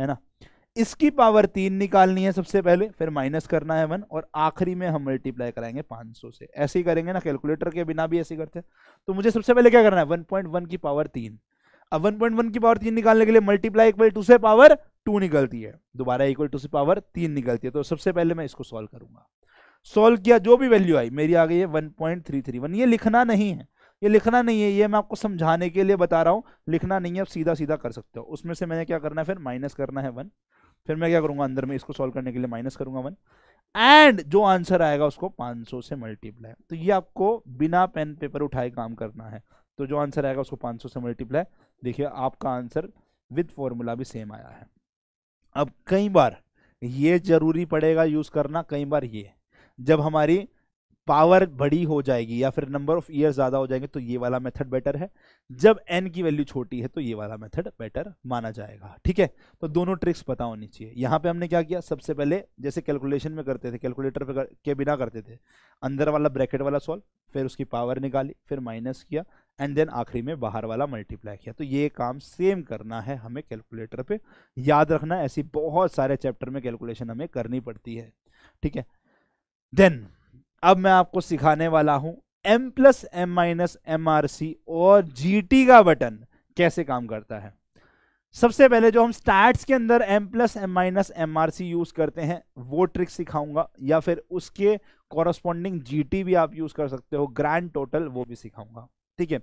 है ना इसकी पावर तीन निकालनी है सबसे पहले फिर माइनस करना है वन और आखिरी में हम मल्टीप्लाई कराएंगे पाँच सौ से ऐसे ही करेंगे ना कैलकुलेटर के बिना भी ऐसे ही करते हैं तो मुझे सबसे पहले क्या करना है वन पॉइंट वन की पावर तीन अब वन पॉइंट वन की पावर तीन निकालने के लिए मल्टीप्लाई इक्वल टू से पावर टू निकलती है दोबारा इक्वल टू से पावर तीन निकलती है तो सबसे पहले मैं इसको सॉल्व करूंगा सॉल्व किया जो भी वैल्यू आई मेरी आ गई है वन ये लिखना नहीं है ये लिखना नहीं है ये मैं आपको समझाने के लिए बता रहा हूँ लिखना नहीं है आप सीधा सीधा कर सकते हो उसमें से मैंने क्या करना है फिर माइनस करना है वन फिर मैं क्या करूँगा अंदर में इसको सॉल्व करने के लिए माइनस करूँगा वन एंड जो आंसर आएगा उसको सौ से मल्टीप्लाई तो ये आपको बिना पेन पेपर उठाए काम करना है तो जो आंसर आएगा उसको पाँच से मल्टीप्लाई देखिए आपका आंसर विद फॉर्मूला भी सेम आया है अब कई बार ये जरूरी पड़ेगा यूज़ करना कई बार ये जब हमारी पावर बड़ी हो जाएगी या फिर नंबर ऑफ ईयर ज़्यादा हो जाएंगे तो ये वाला मेथड बेटर है जब एन की वैल्यू छोटी है तो ये वाला मेथड बेटर माना जाएगा ठीक है तो दोनों ट्रिक्स पता होनी चाहिए यहाँ पे हमने क्या किया सबसे पहले जैसे कैलकुलेशन में करते थे कैलकुलेटर पे कर, के बिना करते थे अंदर वाला ब्रैकेट वाला सॉल्व फिर उसकी पावर निकाली फिर माइनस किया एंड देन आखिरी में बाहर वाला मल्टीप्लाई किया तो ये काम सेम करना है हमें कैलकुलेटर पे याद रखना ऐसी बहुत सारे चैप्टर में कैलकुलेशन हमें करनी पड़ती है ठीक है देन अब मैं आपको सिखाने वाला हूं M plus M minus M R C और जी टी का बटन कैसे काम करता है सबसे पहले जो हम स्टैट्स के अंदर M plus M minus M R C use करते हैं वो ट्रिक सिखाऊंगा या फिर उसके कॉरस्पॉन्डिंग जी टी भी आप यूज़ कर सकते हो ग्रैंड टोटल वो भी सिखाऊंगा ठीक है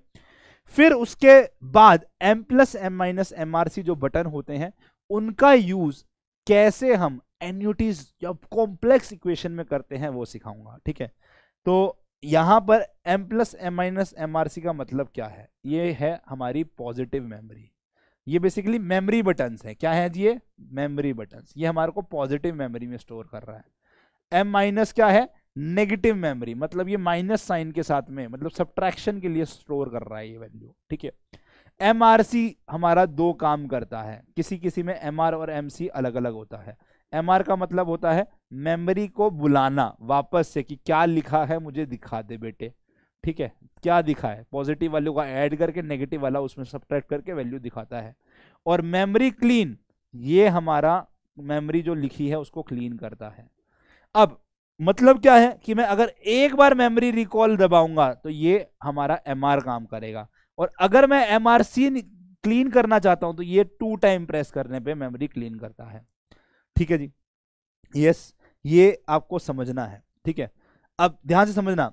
फिर उसके बाद M plus M minus M R C जो बटन होते हैं उनका यूज कैसे हम एन्यूटीज या कॉम्प्लेक्स इक्वेशन में करते हैं वो सिखाऊंगा ठीक है तो यहां पर m plus M minus M R C का मतलब क्या है ये है हमारी पॉजिटिव मेमोरी ये बेसिकली मेमोरी बटन्स हैं क्या है जी ये मेमोरी बटन्स ये हमारे को पॉजिटिव मेमोरी में स्टोर कर रहा है एम माइनस क्या है नेगेटिव मेमोरी मतलब ये माइनस साइन के साथ में मतलब सब्ट्रैक्शन के लिए स्टोर कर रहा है ये वैल्यू ठीक है एम हमारा दो काम करता है किसी किसी में एम और एम अलग अलग होता है एम का मतलब होता है मेमोरी को बुलाना वापस से कि क्या लिखा है मुझे दिखा दे बेटे ठीक है क्या दिखा है पॉजिटिव वैल्यू का ऐड करके नेगेटिव वाला उसमें सब्ट्रैक्ट करके वैल्यू दिखाता है और मेमोरी क्लीन ये हमारा मेमोरी जो लिखी है उसको क्लीन करता है अब मतलब क्या है कि मैं अगर एक बार मेमोरी रिकॉल दबाऊंगा तो ये हमारा एम काम करेगा और अगर मैं एम क्लीन करना चाहता हूं तो ये टू टाइम प्रेस करने पे मेमोरी क्लीन करता है ठीक है जी यस ये आपको समझना है ठीक है अब ध्यान से समझना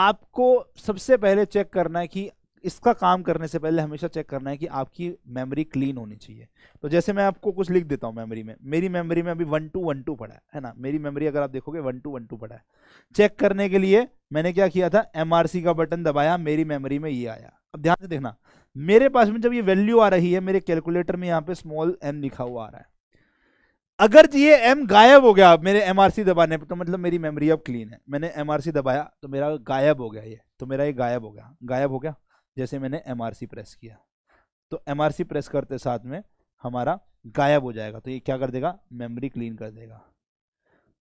आपको सबसे पहले चेक करना है कि इसका काम करने से पहले हमेशा चेक करना है कि आपकी मेमोरी क्लीन होनी चाहिए तो जैसे मैं आपको कुछ लिख देता हूँ मेमोरी में मेरी मेमोरी में अभी वन टू वन टू पड़ा है ना मेरी मेमोरी अगर आप देखोगे वन टू वन टू पड़ा है चेक करने के लिए मैंने क्या किया था एम का बटन दबाया मेरी मेमोरी में ये आया अब ध्यान से देखना मेरे पास में जब ये वैल्यू आ रही है मेरे कैलकुलेटर में यहाँ पे स्मॉल एम लिखा हुआ आ रहा है अगर ये एम गायब हो गया मेरे एम दबाने पर तो मतलब मेरी मेमोरी अब क्लीन है मैंने एम दबाया तो मेरा गायब हो गया ये तो मेरा ये गायब हो गया गायब हो गया जैसे मैंने एम प्रेस किया तो एम प्रेस करते साथ में हमारा गायब हो जाएगा तो ये क्या कर देगा मेमोरी क्लीन कर देगा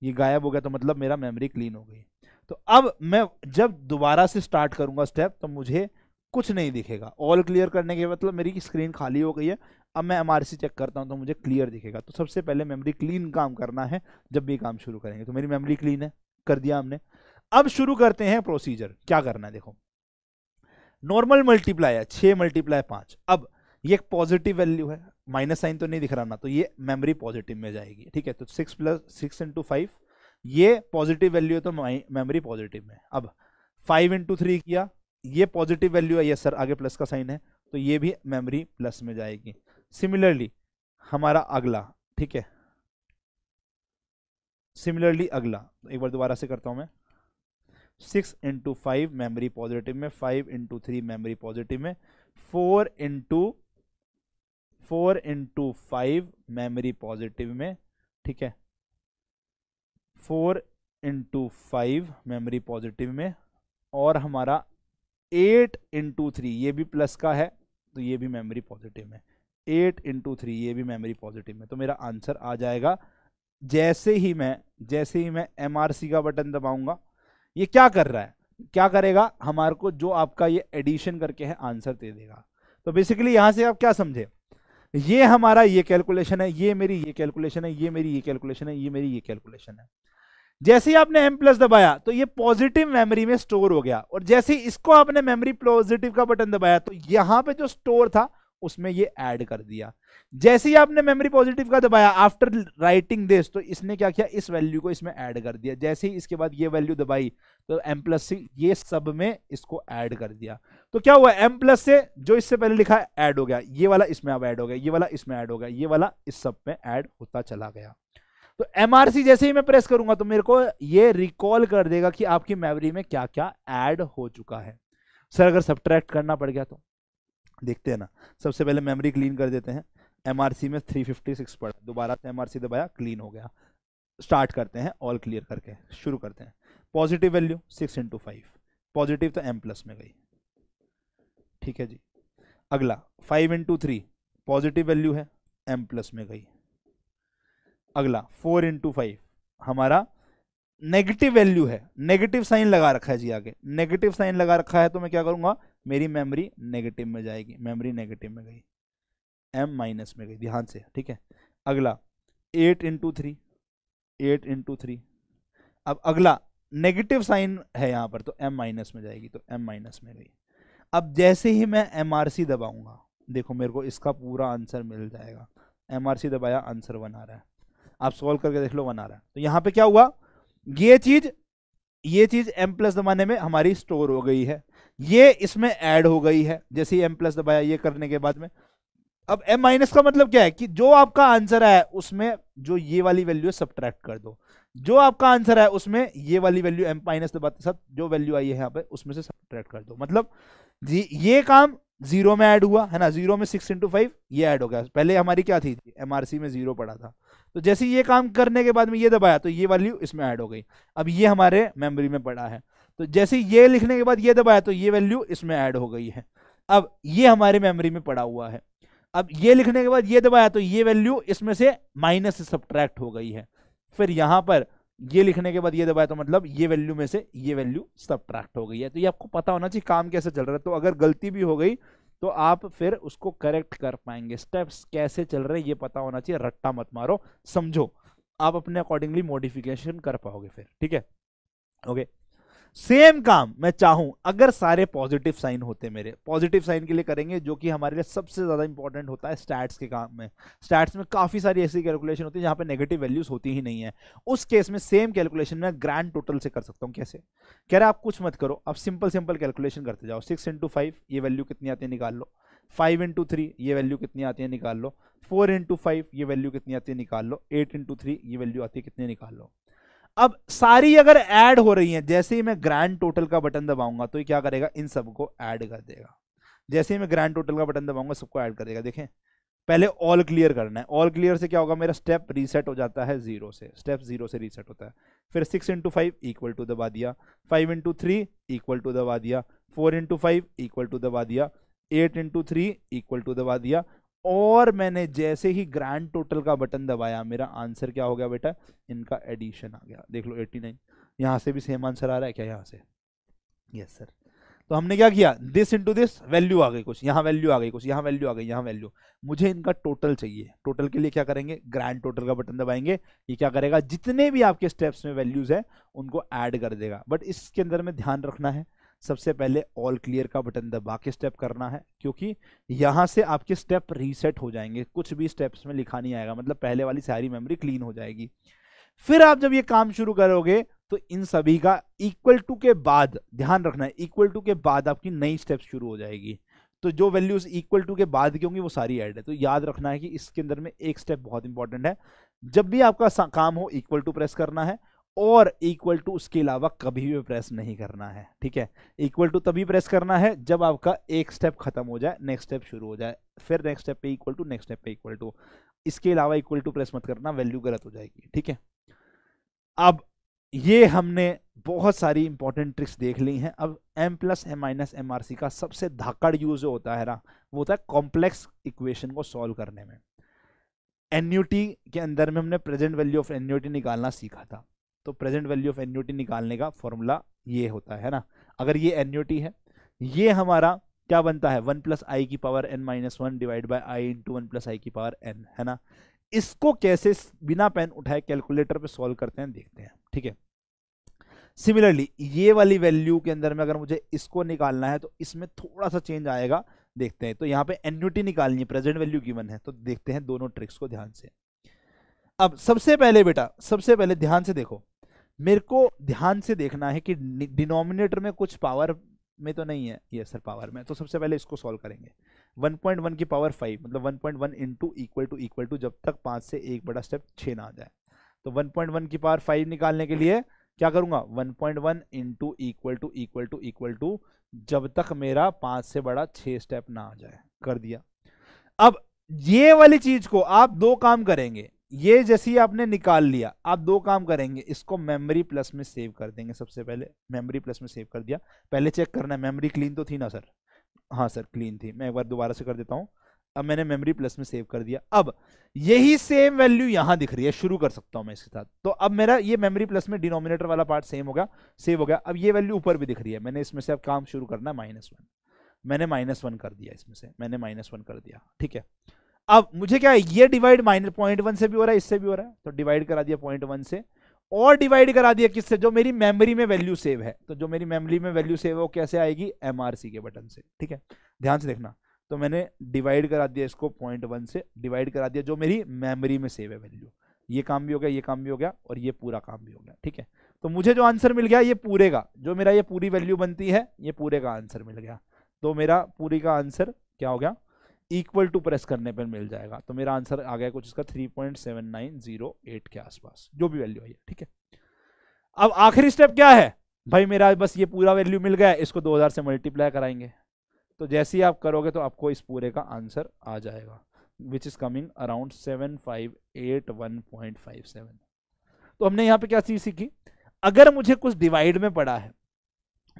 ये गायब हो गया तो मतलब मेरा मेमोरी क्लीन हो गई तो अब मैं जब दोबारा से स्टार्ट करूंगा स्टेप तो मुझे कुछ नहीं दिखेगा ऑल क्लियर करने के मतलब मेरी स्क्रीन खाली हो गई है अब मैं एम चेक करता हूँ तो मुझे क्लियर दिखेगा तो सबसे पहले मेमोरी क्लीन काम करना है जब भी काम शुरू करेंगे तो मेरी मेमोरी क्लीन है कर दिया हमने अब शुरू करते हैं प्रोसीजर क्या करना है देखो नॉर्मल मल्टीप्लाई है छः मल्टीप्लाई पांच अब ये पॉजिटिव वैल्यू है माइनस साइन तो नहीं दिख रहा ना तो ये मेमोरी पॉजिटिव में जाएगी ठीक है तो six plus six into five ये पॉजिटिव वैल्यू है तो मेमोरी पॉजिटिव में अब फाइव इंटू थ्री किया ये पॉजिटिव वैल्यू है ये सर आगे प्लस का साइन है तो ये भी मेमोरी प्लस में जाएगी सिमिलरली हमारा अगला ठीक है सिमिलरली अगला एक बार दोबारा से करता हूं मैं six into five memory positive में five into three memory positive में four into four into five memory positive में ठीक है four into five memory positive में और हमारा एट इंटू थ्री ये भी प्लस का है तो ये भी मेमरी पॉजिटिव में एट इंटू थ्री ये भी मेमरी पॉजिटिव में तो मेरा आंसर आ जाएगा जैसे ही मैं जैसे ही मैं एम का बटन दबाऊंगा ये क्या कर रहा है क्या करेगा हमारे को जो आपका ये एडिशन करके है आंसर दे देगा तो बेसिकली यहां से आप क्या समझे ये हमारा ये कैलकुलेशन है ये मेरी ये कैलकुलेशन है ये मेरी ये कैलकुलेशन है ये मेरी ये कैलकुलेशन है जैसे ही आपने एम प्लस दबाया तो ये पॉजिटिव मेमोरी में स्टोर हो गया और जैसे ही इसको आपने मेमोरी पॉजिटिव का बटन दबाया तो यहां पे जो स्टोर था उसमें ये ऐड कर दिया जैसे ही आपने मेमोरी पॉजिटिव का दबाया आफ्टर राइटिंग दिस तो इसने क्या किया इस वैल्यू को इसमें ऐड कर दिया जैसे ही इसके बाद ये वैल्यू दबाई तो एम प्लस सी ये सब में इसको ऐड कर दिया तो क्या हुआ एम प्लस से जो इससे पहले लिखा है ऐड हो गया ये वाला इसमें अब ऐड हो गया ये वाला इसमें ऐड हो गया ये वाला इस सब में ऐड होता चला गया तो एमआरसी जैसे ही मैं प्रेस करूंगा तो मेरे को ये रिकॉल कर देगा कि आपकी मेमोरी में क्या क्या ऐड हो चुका है सर अगर सब्ट्रैक्ट करना पड़ गया तो देखते हैं ना सबसे पहले मेमोरी क्लीन कर देते हैं एम में थ्री फिफ्टी सिक्स पड़ा दोबारा से एम दबाया क्लीन हो गया स्टार्ट करते हैं ऑल क्लियर करके शुरू करते हैं positive value six into five positive तो एम प्लस में गई ठीक है जी अगला five into three positive value है एम प्लस में गई अगला फोर इंटू फाइव हमारा नेगेटिव वैल्यू है नेगेटिव साइन लगा रखा है जी आगे नेगेटिव साइन लगा रखा है तो मैं क्या करूंगा मेरी मेमोरी नेगेटिव में जाएगी मेमोरी नेगेटिव में गई एम माइनस में गई ध्यान से ठीक है अगला eight into three eight into three अब अगला नेगेटिव साइन है यहाँ पर तो एम माइनस में जाएगी तो एम माइनस में गई अब जैसे ही मैं एम आर सी दबाऊँगा देखो मेरे को इसका पूरा आंसर मिल जाएगा एम आर सी दबाया आंसर वन आ रहा है आप सॉल्व करके देख लो वन आ रहा है तो यहाँ पे क्या हुआ ये चीज़ ये चीज़ एम प्लस जमाने में हमारी स्टोर हो गई है ये इसमें ऐड हो गई है जैसे एम प्लस दबाया ये करने के बाद में अब एम माइनस का मतलब क्या है कि जो आपका आंसर है उसमें जो ये वाली वैल्यू है सब्ट्रैक्ट कर दो जो आपका आंसर है उसमें ये वाली वैल्यू एम माइनस दबाते साथ जो वैल्यू आई है यहाँ पे उसमें से सब्ट्रैक्ट कर दो मतलब ये काम जीरो में ऐड हुआ है ना जीरो में सिक्स इंटू फाइव ये ऐड हो गया पहले हमारी क्या थी सी में जीरो पड़ा था तो जैसे ये काम करने के बाद में ये दबाया तो ये वैल्यू इसमें ऐड हो गई अब ये हमारे मेमोरी में पड़ा है तो जैसे ये लिखने के बाद ये दबाया तो ये वैल्यू इसमें ऐड हो गई है अब ये हमारी मेमोरी में पड़ा हुआ है अब ये लिखने के बाद ये दबाया तो ये वैल्यू इसमें से माइनस सब्ट्रैक्ट हो गई है फिर यहां पर ये लिखने के बाद ये दबाया तो मतलब ये वैल्यू में से ये वैल्यू सब्ट्रैक्ट हो गई है तो ये आपको पता होना चाहिए काम कैसे चल रहा है तो अगर गलती भी हो गई तो आप फिर उसको करेक्ट कर पाएंगे स्टेप्स कैसे चल रहे ये पता होना चाहिए रट्टा मत मारो समझो आप अपने अकॉर्डिंगली मॉडिफिकेशन कर पाओगे फिर ठीक है ओके सेम काम मैं चाहूं अगर सारे पॉजिटिव साइन होते मेरे पॉजिटिव साइन के लिए करेंगे जो कि हमारे लिए सबसे ज़्यादा इंपॉर्टेंट होता है स्टैट्स के काम में स्टैट्स में काफ़ी सारी ऐसी कैलकुलेशन होती है जहां पे नेगेटिव वैल्यूज होती ही नहीं है उस केस में सेम कैलकुलेशन मैं ग्रैंड टोटल से कर सकता हूँ कैसे कह रहे आप कुछ मत करो आप सिंपल सिंपल कैलकुलेशन करते जाओ सिक्स इंटू फाइव ये वैल्यू कितनी आती है निकाल लो फाइव इंटू थ्री ये वैल्यू कितनी आती है निकाल लो फोर इंटू फाइव ये वैल्यू कितनी आती है निकाल लो एट इंटू थ्री ये वैल्यू आती है कितनी निकाल लो अब सारी अगर ऐड हो रही हैं जैसे ही मैं ग्रैंड टोटल का बटन दबाऊंगा तो ये क्या करेगा इन सबको ऐड कर देगा जैसे ही मैं ग्रैंड टोटल का बटन दबाऊंगा सबको ऐड करेगा देखें पहले ऑल क्लियर करना है ऑल क्लियर से क्या होगा मेरा स्टेप रीसेट हो जाता है जीरो से स्टेप जीरो से रीसेट होता है फिर six into five equal to दबा दिया five into three equal to दबा दिया four into five equal to दबा दिया eight into three equal to दबा दिया और मैंने जैसे ही ग्रैंड टोटल का बटन दबाया मेरा आंसर क्या हो गया बेटा इनका एडिशन आ गया देख लो 89 नाइन यहाँ से भी सेम आंसर आ रहा है क्या यहाँ से यस सर तो हमने क्या किया दिस इंटू दिस वैल्यू आ गई कुछ यहाँ वैल्यू आ गई कुछ यहाँ वैल्यू आ गई यहाँ वैल्यू मुझे इनका टोटल चाहिए टोटल के लिए क्या करेंगे ग्रैंड टोटल का बटन दबाएंगे ये क्या करेगा जितने भी आपके स्टेप्स में वैल्यूज है उनको ऐड कर देगा बट इसके अंदर में ध्यान रखना है सबसे पहले ऑल क्लियर का बटन दबा के स्टेप करना है क्योंकि यहां से आपके स्टेप रीसेट हो जाएंगे कुछ भी स्टेप्स में लिखा नहीं आएगा मतलब पहले वाली सारी मेमोरी क्लीन हो जाएगी फिर आप जब ये काम शुरू करोगे तो इन सभी का इक्वल टू के बाद ध्यान रखना है इक्वल टू के बाद आपकी नई स्टेप शुरू हो जाएगी तो जो वैल्यूज इक्वल टू के बाद की होंगी वो सारी ऐड है तो याद रखना है कि इसके अंदर में एक स्टेप बहुत इंपॉर्टेंट है जब भी आपका काम हो इक्वल टू प्रेस करना है और इक्वल टू उसके अलावा कभी भी प्रेस नहीं करना है ठीक है इक्वल टू तभी प्रेस करना है जब आपका एक स्टेप खत्म हो जाए नेक्स्ट स्टेप शुरू हो जाए फिर नेक्स्ट स्टेप पे इक्वल टू नेक्स्ट स्टेप पे इक्वल टू इसके अलावा इक्वल टू प्रेस मत करना वैल्यू गलत हो जाएगी ठीक है अब ये हमने बहुत सारी इंपॉर्टेंट ट्रिक्स देख ली हैं अब M plus M minus M R C का सबसे धाकड़ यूज होता है ना वो होता है कॉम्प्लेक्स इक्वेशन को सॉल्व करने में एन्यूटी के अंदर में हमने प्रेजेंट वैल्यू ऑफ एन्यूटी निकालना सीखा था तो प्रेजेंट वैल्यू ऑफ एन्यूटी निकालने का फॉर्मूला ये होता है ना अगर ये एन्यूटी है ये हमारा क्या बनता है वन प्लस आई की power N minus one divide by I into one plus I की पावर एन है ना इसको कैसे बिना पेन उठाए कैलकुलेटर पे सॉल्व करते हैं देखते हैं ठीक है सिमिलरली ये वाली वैल्यू के अंदर में अगर मुझे इसको निकालना है तो इसमें थोड़ा सा चेंज आएगा देखते हैं तो यहाँ पे एन्यूटी निकालनी है प्रेजेंट वैल्यू गिवन है तो देखते हैं दोनों ट्रिक्स को ध्यान से अब सबसे पहले बेटा सबसे पहले ध्यान से देखो मेरे को ध्यान से देखना है कि डिनोमिनेटर में कुछ पावर में तो नहीं है ये सर पावर में तो सबसे पहले इसको सॉल्व करेंगे 1.1 की पावर 5 मतलब 1.1 point one into equal to equal to जब तक पाँच से एक बड़ा स्टेप छः ना आ जाए तो 1.1 की पावर 5 निकालने के लिए क्या करूँगा 1.1 point one into equal to equal to equal to जब तक मेरा पाँच से बड़ा छः स्टेप ना आ जाए कर दिया अब ये वाली चीज़ को आप दो काम करेंगे ये जैसे ही आपने निकाल लिया आप दो काम करेंगे इसको मेमोरी प्लस में सेव कर देंगे सबसे पहले मेमोरी प्लस में सेव कर दिया पहले चेक करना है मेमोरी क्लीन तो थी ना सर हाँ सर क्लीन थी मैं एक बार दोबारा से कर देता हूँ अब मैंने मेमोरी प्लस में सेव कर दिया अब यही सेम वैल्यू यहाँ दिख रही है शुरू कर सकता हूँ मैं इसके साथ तो अब मेरा ये मेमोरी प्लस में डिनोमिनेटर वाला पार्ट सेम होगा सेव हो गया अब ये वैल्यू ऊपर भी दिख रही है मैंने इसमें से अब काम शुरू करना है माइनस वन मैंने माइनस वन कर दिया इसमें से मैंने माइनस वन कर दिया ठीक है अब मुझे क्या है ये डिवाइड माइनस पॉइंट वन से भी हो रहा है इससे भी हो रहा है तो डिवाइड करा दिया पॉइंट वन से और डिवाइड करा दिया किससे जो मेरी मेमोरी में वैल्यू सेव है तो जो मेरी मेमोरी में वैल्यू सेव है वो कैसे आएगी सी के बटन से ठीक है ध्यान से देखना तो मैंने डिवाइड करा दिया इसको पॉइंट वन से डिवाइड करा दिया जो मेरी मेमोरी में सेव है वैल्यू ये काम भी हो गया ये काम भी हो गया और ये पूरा काम भी हो गया ठीक है तो मुझे जो आंसर मिल गया ये पूरे का जो मेरा ये पूरी वैल्यू बनती है ये पूरे का आंसर मिल गया तो मेरा पूरी का आंसर क्या हो गया इक्वल टू प्रेस करने पर मिल जाएगा तो मेरा आंसर आ गया कुछ इसका 3.7908 के आसपास जो भी वैल्यू आई है ठीक है अब आखिरी स्टेप क्या है भाई मेरा बस ये पूरा वैल्यू मिल गया इसको 2000 से मल्टीप्लाई कराएंगे तो जैसे ही आप करोगे तो आपको इस पूरे का आंसर आ जाएगा which is coming around seven five eight one point five seven तो हमने यहाँ पे क्या चीज सीखी अगर मुझे कुछ डिवाइड में पड़ा है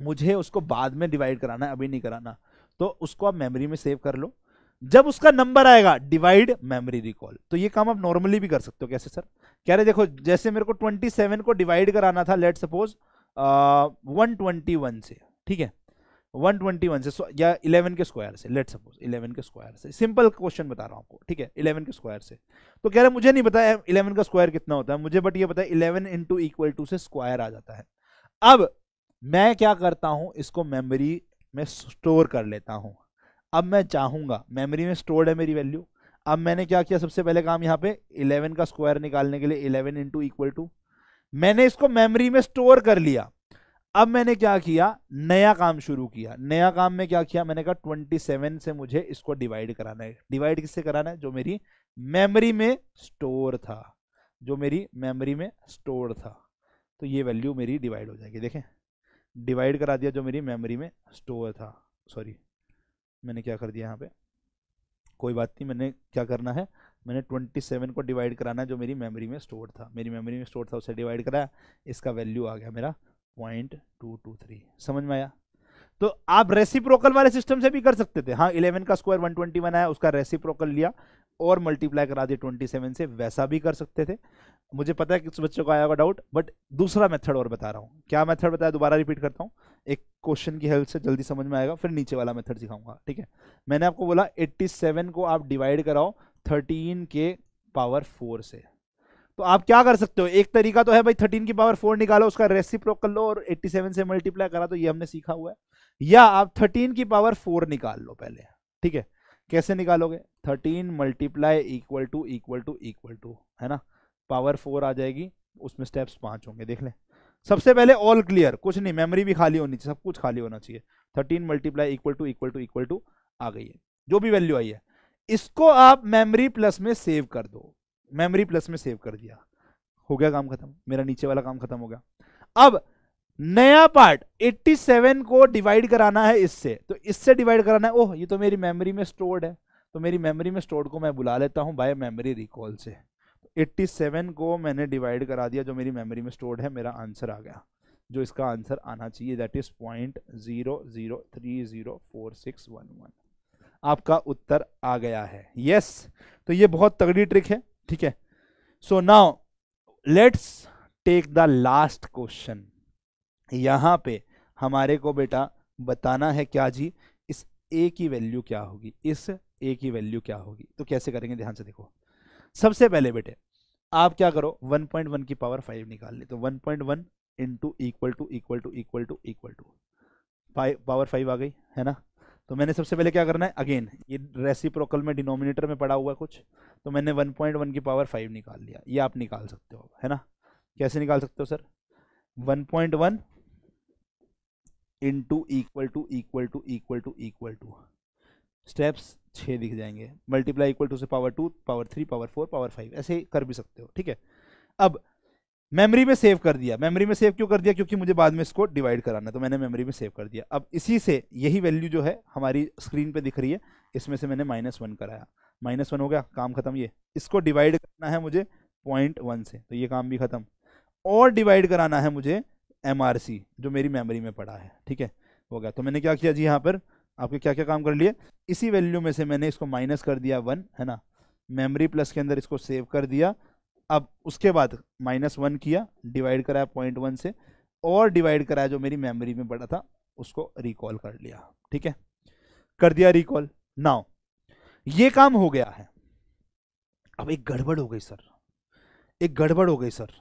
मुझे उसको बाद में डिवाइड कराना है अभी नहीं कराना तो उसको आप मेमोरी में सेव कर लो जब उसका नंबर आएगा डिवाइड मेमोरी रिकॉल तो ये काम आप नॉर्मली भी कर सकते हो कैसे सर कह रहे देखो जैसे मेरे को 27 को डिवाइड कराना था let suppose one twenty one से ठीक है 121 से या 11 के स्क्वायर से लेट सपोज 11 के स्क्वायर से सिंपल क्वेश्चन बता रहा हूँ आपको ठीक है 11 के स्क्वायर से तो कह रहे मुझे नहीं पता है का स्क्वायर कितना होता है मुझे बट ये पता है इलेवन इंटू इक्वल टू से स्क्वायर आ जाता है अब मैं क्या करता हूँ इसको मेमोरी में स्टोर कर लेता हूँ अब मैं चाहूँगा मेमोरी में स्टोर्ड है मेरी वैल्यू अब मैंने क्या किया सबसे पहले काम यहाँ पे 11 का स्क्वायर निकालने के लिए 11 इंटू इक्वल टू मैंने इसको मेमोरी में स्टोर कर लिया अब मैंने क्या किया नया काम शुरू किया नया काम में क्या किया मैंने कहा 27 से मुझे इसको डिवाइड कराना है डिवाइड किससे कराना है जो मेरी मेमोरी में स्टोर था जो मेरी मेमोरी में स्टोर था तो ये वैल्यू मेरी डिवाइड हो जाएगी देखें डिवाइड करा दिया जो मेरी मेमोरी में स्टोर था सॉरी मैंने क्या कर दिया यहाँ पे कोई बात नहीं मैंने क्या करना है मैंने 27 को डिवाइड कराना है जो मेरी मेमोरी में स्टोर था मेरी मेमोरी में स्टोर था उसे डिवाइड कराया इसका वैल्यू आ गया मेरा पॉइंट समझ में आया तो आप रेसिप्रोकल वाले सिस्टम से भी कर सकते थे हाँ 11 का स्क्वायर 121 आया उसका रेसिप्रोकल लिया और मल्टीप्लाई करा ट्वेंटी सेवन से वैसा भी कर सकते थे मुझे पता है किस बच्चों को आया होगा डाउट बट दूसरा मेथड और बता रहा हूँ क्या मेथड बताया दोबारा रिपीट करता हूँ एक क्वेश्चन की हेल्प से जल्दी समझ में आएगा फिर नीचे वाला मेथड सिखाऊंगा ठीक है मैंने आपको बोला 87 को आप डिवाइड कराओ 13 के पावर फोर से तो आप क्या कर सकते हो एक तरीका तो है भाई थर्टीन की पावर फोर निकालो उसका रेसिप्रोक कर लो और एट्टी सेवन से मल्टीप्लाई करा तो ये हमने सीखा हुआ है या आप थर्टीन की पावर फोर निकाल लो पहले ठीक है कैसे निकालोगे thirteen multiply equal to equal to equal to है ना पावर फोर आ जाएगी उसमें स्टेप्स पांच होंगे देख लें सबसे पहले ऑल क्लियर कुछ नहीं मेमोरी भी खाली होनी चाहिए सब कुछ खाली होना चाहिए thirteen multiply equal to equal to equal to आ गई है जो भी वैल्यू आई है इसको आप मेमोरी प्लस में सेव कर दो मेमोरी प्लस में सेव कर दिया हो गया काम खत्म मेरा नीचे वाला काम खत्म हो गया अब नया पार्ट 87 को डिवाइड कराना है इससे तो इससे डिवाइड कराना है ओह ये तो मेरी मेमोरी में स्टोर्ड है तो मेरी मेमोरी में स्टोर्ड को मैं बुला लेता हूँ बाय मेमोरी रिकॉल से 87 तो को मैंने डिवाइड करा दिया जो मेरी मेमोरी में स्टोर्ड है मेरा आंसर आ गया जो इसका आंसर आना चाहिए that is point zero zero three zero four six one one आपका उत्तर आ गया है यस yes, तो ये बहुत तगड़ी ट्रिक है ठीक है so now let's take the last question यहाँ पे हमारे को बेटा बताना है क्या जी इस ए की वैल्यू क्या होगी इस ए की वैल्यू क्या होगी तो कैसे करेंगे ध्यान से देखो सबसे पहले बेटे आप क्या करो 1.1 की पावर 5 निकाल ले तो 1.1 point one into equal to equal to equal to equal to five power five आ गई है ना तो मैंने सबसे पहले क्या करना है अगेन ये रेसिप्रोकल में डिनोमिनेटर में पड़ा हुआ है कुछ तो मैंने 1.1 की पावर 5 निकाल लिया ये आप निकाल सकते हो है ना कैसे निकाल सकते हो sir 1.1 to equal to equal to equal to equal to steps छः दिख जाएंगे मल्टीप्लाई इक्वल टू से power two power three power four power five ऐसे कर भी सकते हो ठीक है अब मेमोरी में सेव कर दिया मेमोरी में सेव क्यों कर दिया क्योंकि मुझे बाद में इसको डिवाइड कराना है तो मैंने मेमोरी में सेव कर दिया अब इसी से यही वैल्यू जो है हमारी स्क्रीन पे दिख रही है इसमें से मैंने माइनस वन कराया माइनस वन हो गया काम खत्म ये इसको डिवाइड करना है मुझे पॉइंट वन से तो ये काम भी खत्म और डिवाइड कराना है मुझे एम आर सी जो मेरी मेमोरी में पड़ा है ठीक है हो गया तो मैंने क्या किया जी यहाँ पर आपके क्या क्या काम कर लिए इसी वैल्यू में से मैंने इसको माइनस कर दिया वन है ना मेमोरी प्लस के अंदर इसको सेव कर दिया अब उसके बाद माइनस वन किया डिवाइड कराया पॉइंट वन से और डिवाइड कराया जो मेरी मेमोरी में पड़ा था उसको रिकॉल कर लिया ठीक है कर दिया रिकॉल नाउ ये काम हो गया है अब एक गड़बड़ हो गई सर एक गड़बड़ हो गई सर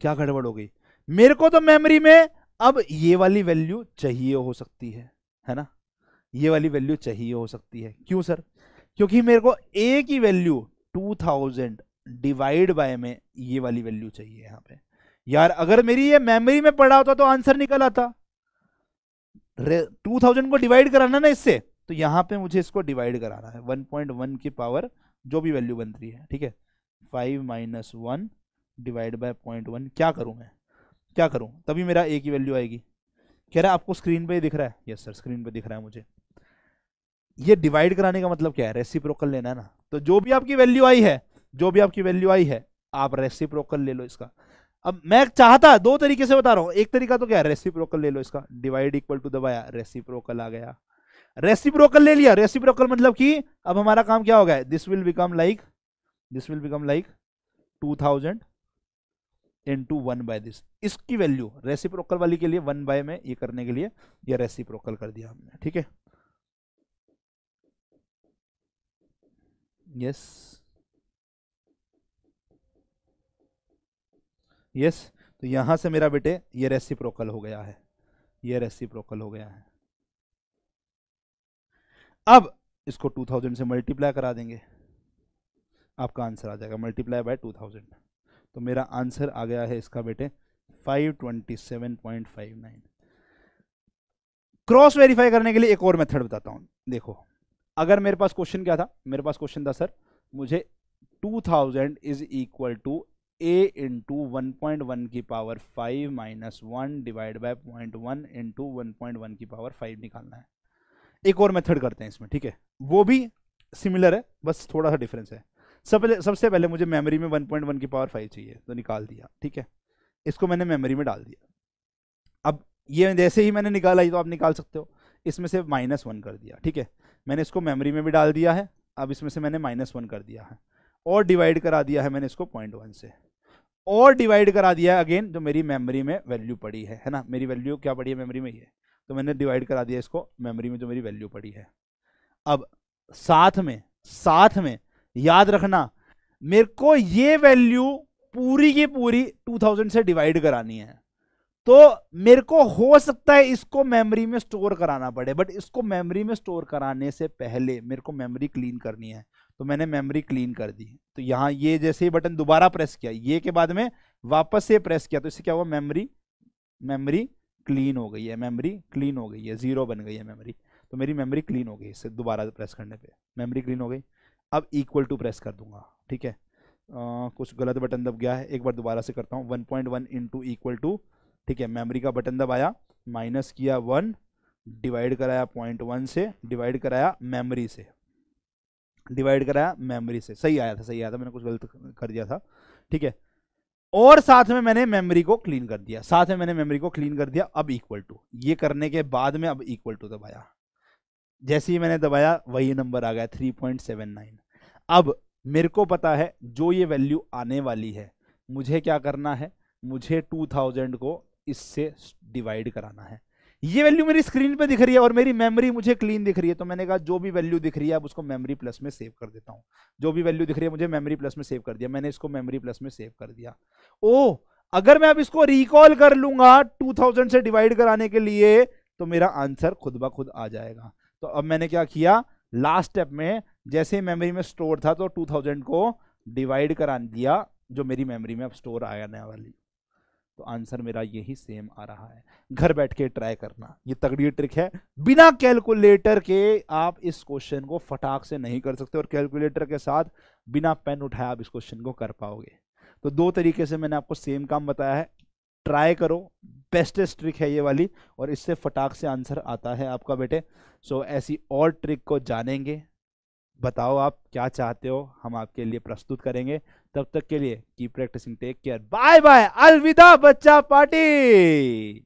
क्या गड़बड़ हो गई मेरे को तो मेमोरी में अब ये वाली वैल्यू चाहिए हो सकती है है ना ये वाली वैल्यू चाहिए हो सकती है क्यों सर क्योंकि मेरे को ए की वैल्यू 2000 डिवाइड बाय में ये वाली वैल्यू चाहिए यहां पे यार अगर मेरी ये मेमोरी में पड़ा होता तो आंसर निकल आता टू थाउजेंड को डिवाइड कराना ना इससे तो यहां पे मुझे इसको डिवाइड कराना है वन पॉइंट वन की पावर जो भी वैल्यू बन रही है ठीक है five minus one divide by point one क्या करूँ मैं क्या करूँ तभी मेरा ए की वैल्यू आएगी कह रहा है आपको स्क्रीन पे दिख रहा है यस सर स्क्रीन पे दिख रहा है मुझे ये डिवाइड कराने का मतलब क्या है रेसिप्रोकल लेना है ना तो जो भी आपकी वैल्यू आई है जो भी आपकी वैल्यू आई है आप रेसिप्रोकल ले लो इसका अब मैं चाहता दो तरीके से बता रहा हूं एक तरीका तो क्या है रेसिप्रोकल ले लो इसका डिवाइड इक्वल टू दबाया रेसिप्रोकल आ गया रेसिप्रोकल ले लिया रेसिप्रोकल मतलब कि अब हमारा काम क्या हो गया this will become like this will become like two thousand in two one by this इसकी वैल्यू रेसिप्रोकल वाली के लिए वन बाय में ये करने के लिए ये रेसिप्रोकल कर दिया हमने ठीक है यस यस तो यहां से मेरा बेटे ये रेसिप्रोकल हो गया है ये रेसिप्रोकल हो गया है अब इसको 2000 से मल्टीप्लाई करा देंगे आपका आंसर आ जाएगा मल्टीप्लाई बाय 2000 तो मेरा आंसर आ गया है इसका बेटे 527.59 क्रॉस वेरीफाई करने के लिए एक और मेथड बताता हूं देखो अगर मेरे पास क्वेश्चन क्या था मेरे पास क्वेश्चन था सर मुझे 2000 is equal to a into one की power 5 minus one divide by point one into one की पावर 5 निकालना है एक और मेथड करते हैं इसमें ठीक है वो भी सिमिलर है बस थोड़ा सा डिफरेंस है सब पहले सबसे पहले मुझे मेमोरी में 1.1 की पावर फाइव चाहिए तो निकाल दिया ठीक है इसको मैंने मेमोरी में डाल दिया अब ये जैसे ही मैंने निकाला ये तो आप निकाल सकते हो इसमें से माइनस वन कर दिया ठीक है मैंने इसको मेमोरी में भी डाल दिया है अब इसमें से मैंने माइनस वन कर दिया है और डिवाइड करा दिया है मैंने इसको पॉइंट वन से और डिवाइड करा दिया है अगेन जो मेरी मेमोरी में वैल्यू पड़ी है है ना मेरी वैल्यू क्या पड़ी है मेमोरी में ये तो मैंने डिवाइड करा दिया इसको मेमोरी में जो मेरी वैल्यू पड़ी है अब साथ में साथ में याद रखना मेरे को ये वैल्यू पूरी की पूरी 2000 से डिवाइड करानी है तो मेरे को हो सकता है इसको मेमोरी में स्टोर कराना पड़े बट इसको मेमोरी में स्टोर कराने से पहले मेरे को मेमोरी क्लीन करनी है तो मैंने मेमोरी क्लीन कर दी तो यहाँ ये जैसे ही बटन दोबारा प्रेस किया ये के बाद में वापस से प्रेस किया तो इससे क्या हुआ मेमोरी मेमोरी क्लीन हो गई है मेमोरी क्लीन हो गई है जीरो बन गई है मेमोरी तो मेरी मेमोरी क्लीन हो गई इससे दोबारा प्रेस करने पे मेमरी क्लीन हो गई अब इक्वल टू प्रेस कर दूंगा ठीक है आ, कुछ गलत बटन दब गया है एक बार दोबारा से करता हूँ one point one into equal to ठीक है मेमोरी का बटन दबाया माइनस किया वन डिवाइड कराया पॉइंट वन से डिवाइड कराया मेमोरी से डिवाइड कराया मेमोरी से सही आया था सही आया था मैंने कुछ गलत कर दिया था ठीक है और साथ में मैंने मेमोरी को क्लीन कर दिया साथ में मैंने मेमोरी को क्लीन कर दिया अब इक्वल टू ये करने के बाद में अब इक्वल टू दबाया जैसे ही मैंने दबाया वही नंबर आ गया थ्री पॉइंट सेवन नाइन अब मेरे को पता है जो ये वैल्यू आने वाली है मुझे क्या करना है मुझे 2000 को इससे डिवाइड कराना है ये वैल्यू मेरी स्क्रीन पे दिख रही है और मेरी मेमोरी मुझे क्लीन दिख रही है तो मैंने कहा जो भी वैल्यू दिख रही है अब उसको मेमोरी प्लस में सेव कर देता हूं जो भी वैल्यू दिख रही है मुझे मेमोरी प्लस में सेव कर दिया मैंने इसको मेमोरी प्लस में सेव कर दिया ओ अगर मैं अब इसको रिकॉल कर लूंगा 2000 से डिवाइड कराने के लिए तो मेरा आंसर खुद ब खुद आ जाएगा तो अब मैंने क्या किया लास्ट स्टेप में जैसे मेमोरी में स्टोर था तो 2000 को डिवाइड करा दिया जो मेरी मेमोरी में अब स्टोर आने वाली तो आंसर मेरा यही सेम आ रहा है घर बैठ के ट्राई करना ये तगड़ी ट्रिक है बिना कैलकुलेटर के आप इस क्वेश्चन को फटाक से नहीं कर सकते और कैलकुलेटर के साथ बिना पेन उठाए आप इस क्वेश्चन को कर पाओगे तो दो तरीके से मैंने आपको सेम काम बताया है ट्राई करो बेस्टेस्ट ट्रिक है ये वाली और इससे फटाक से आंसर आता है आपका बेटे सो so, ऐसी और ट्रिक को जानेंगे बताओ आप क्या चाहते हो हम आपके लिए प्रस्तुत करेंगे तब तक के लिए की practising take care bye bye अलविदा बच्चा पार्टी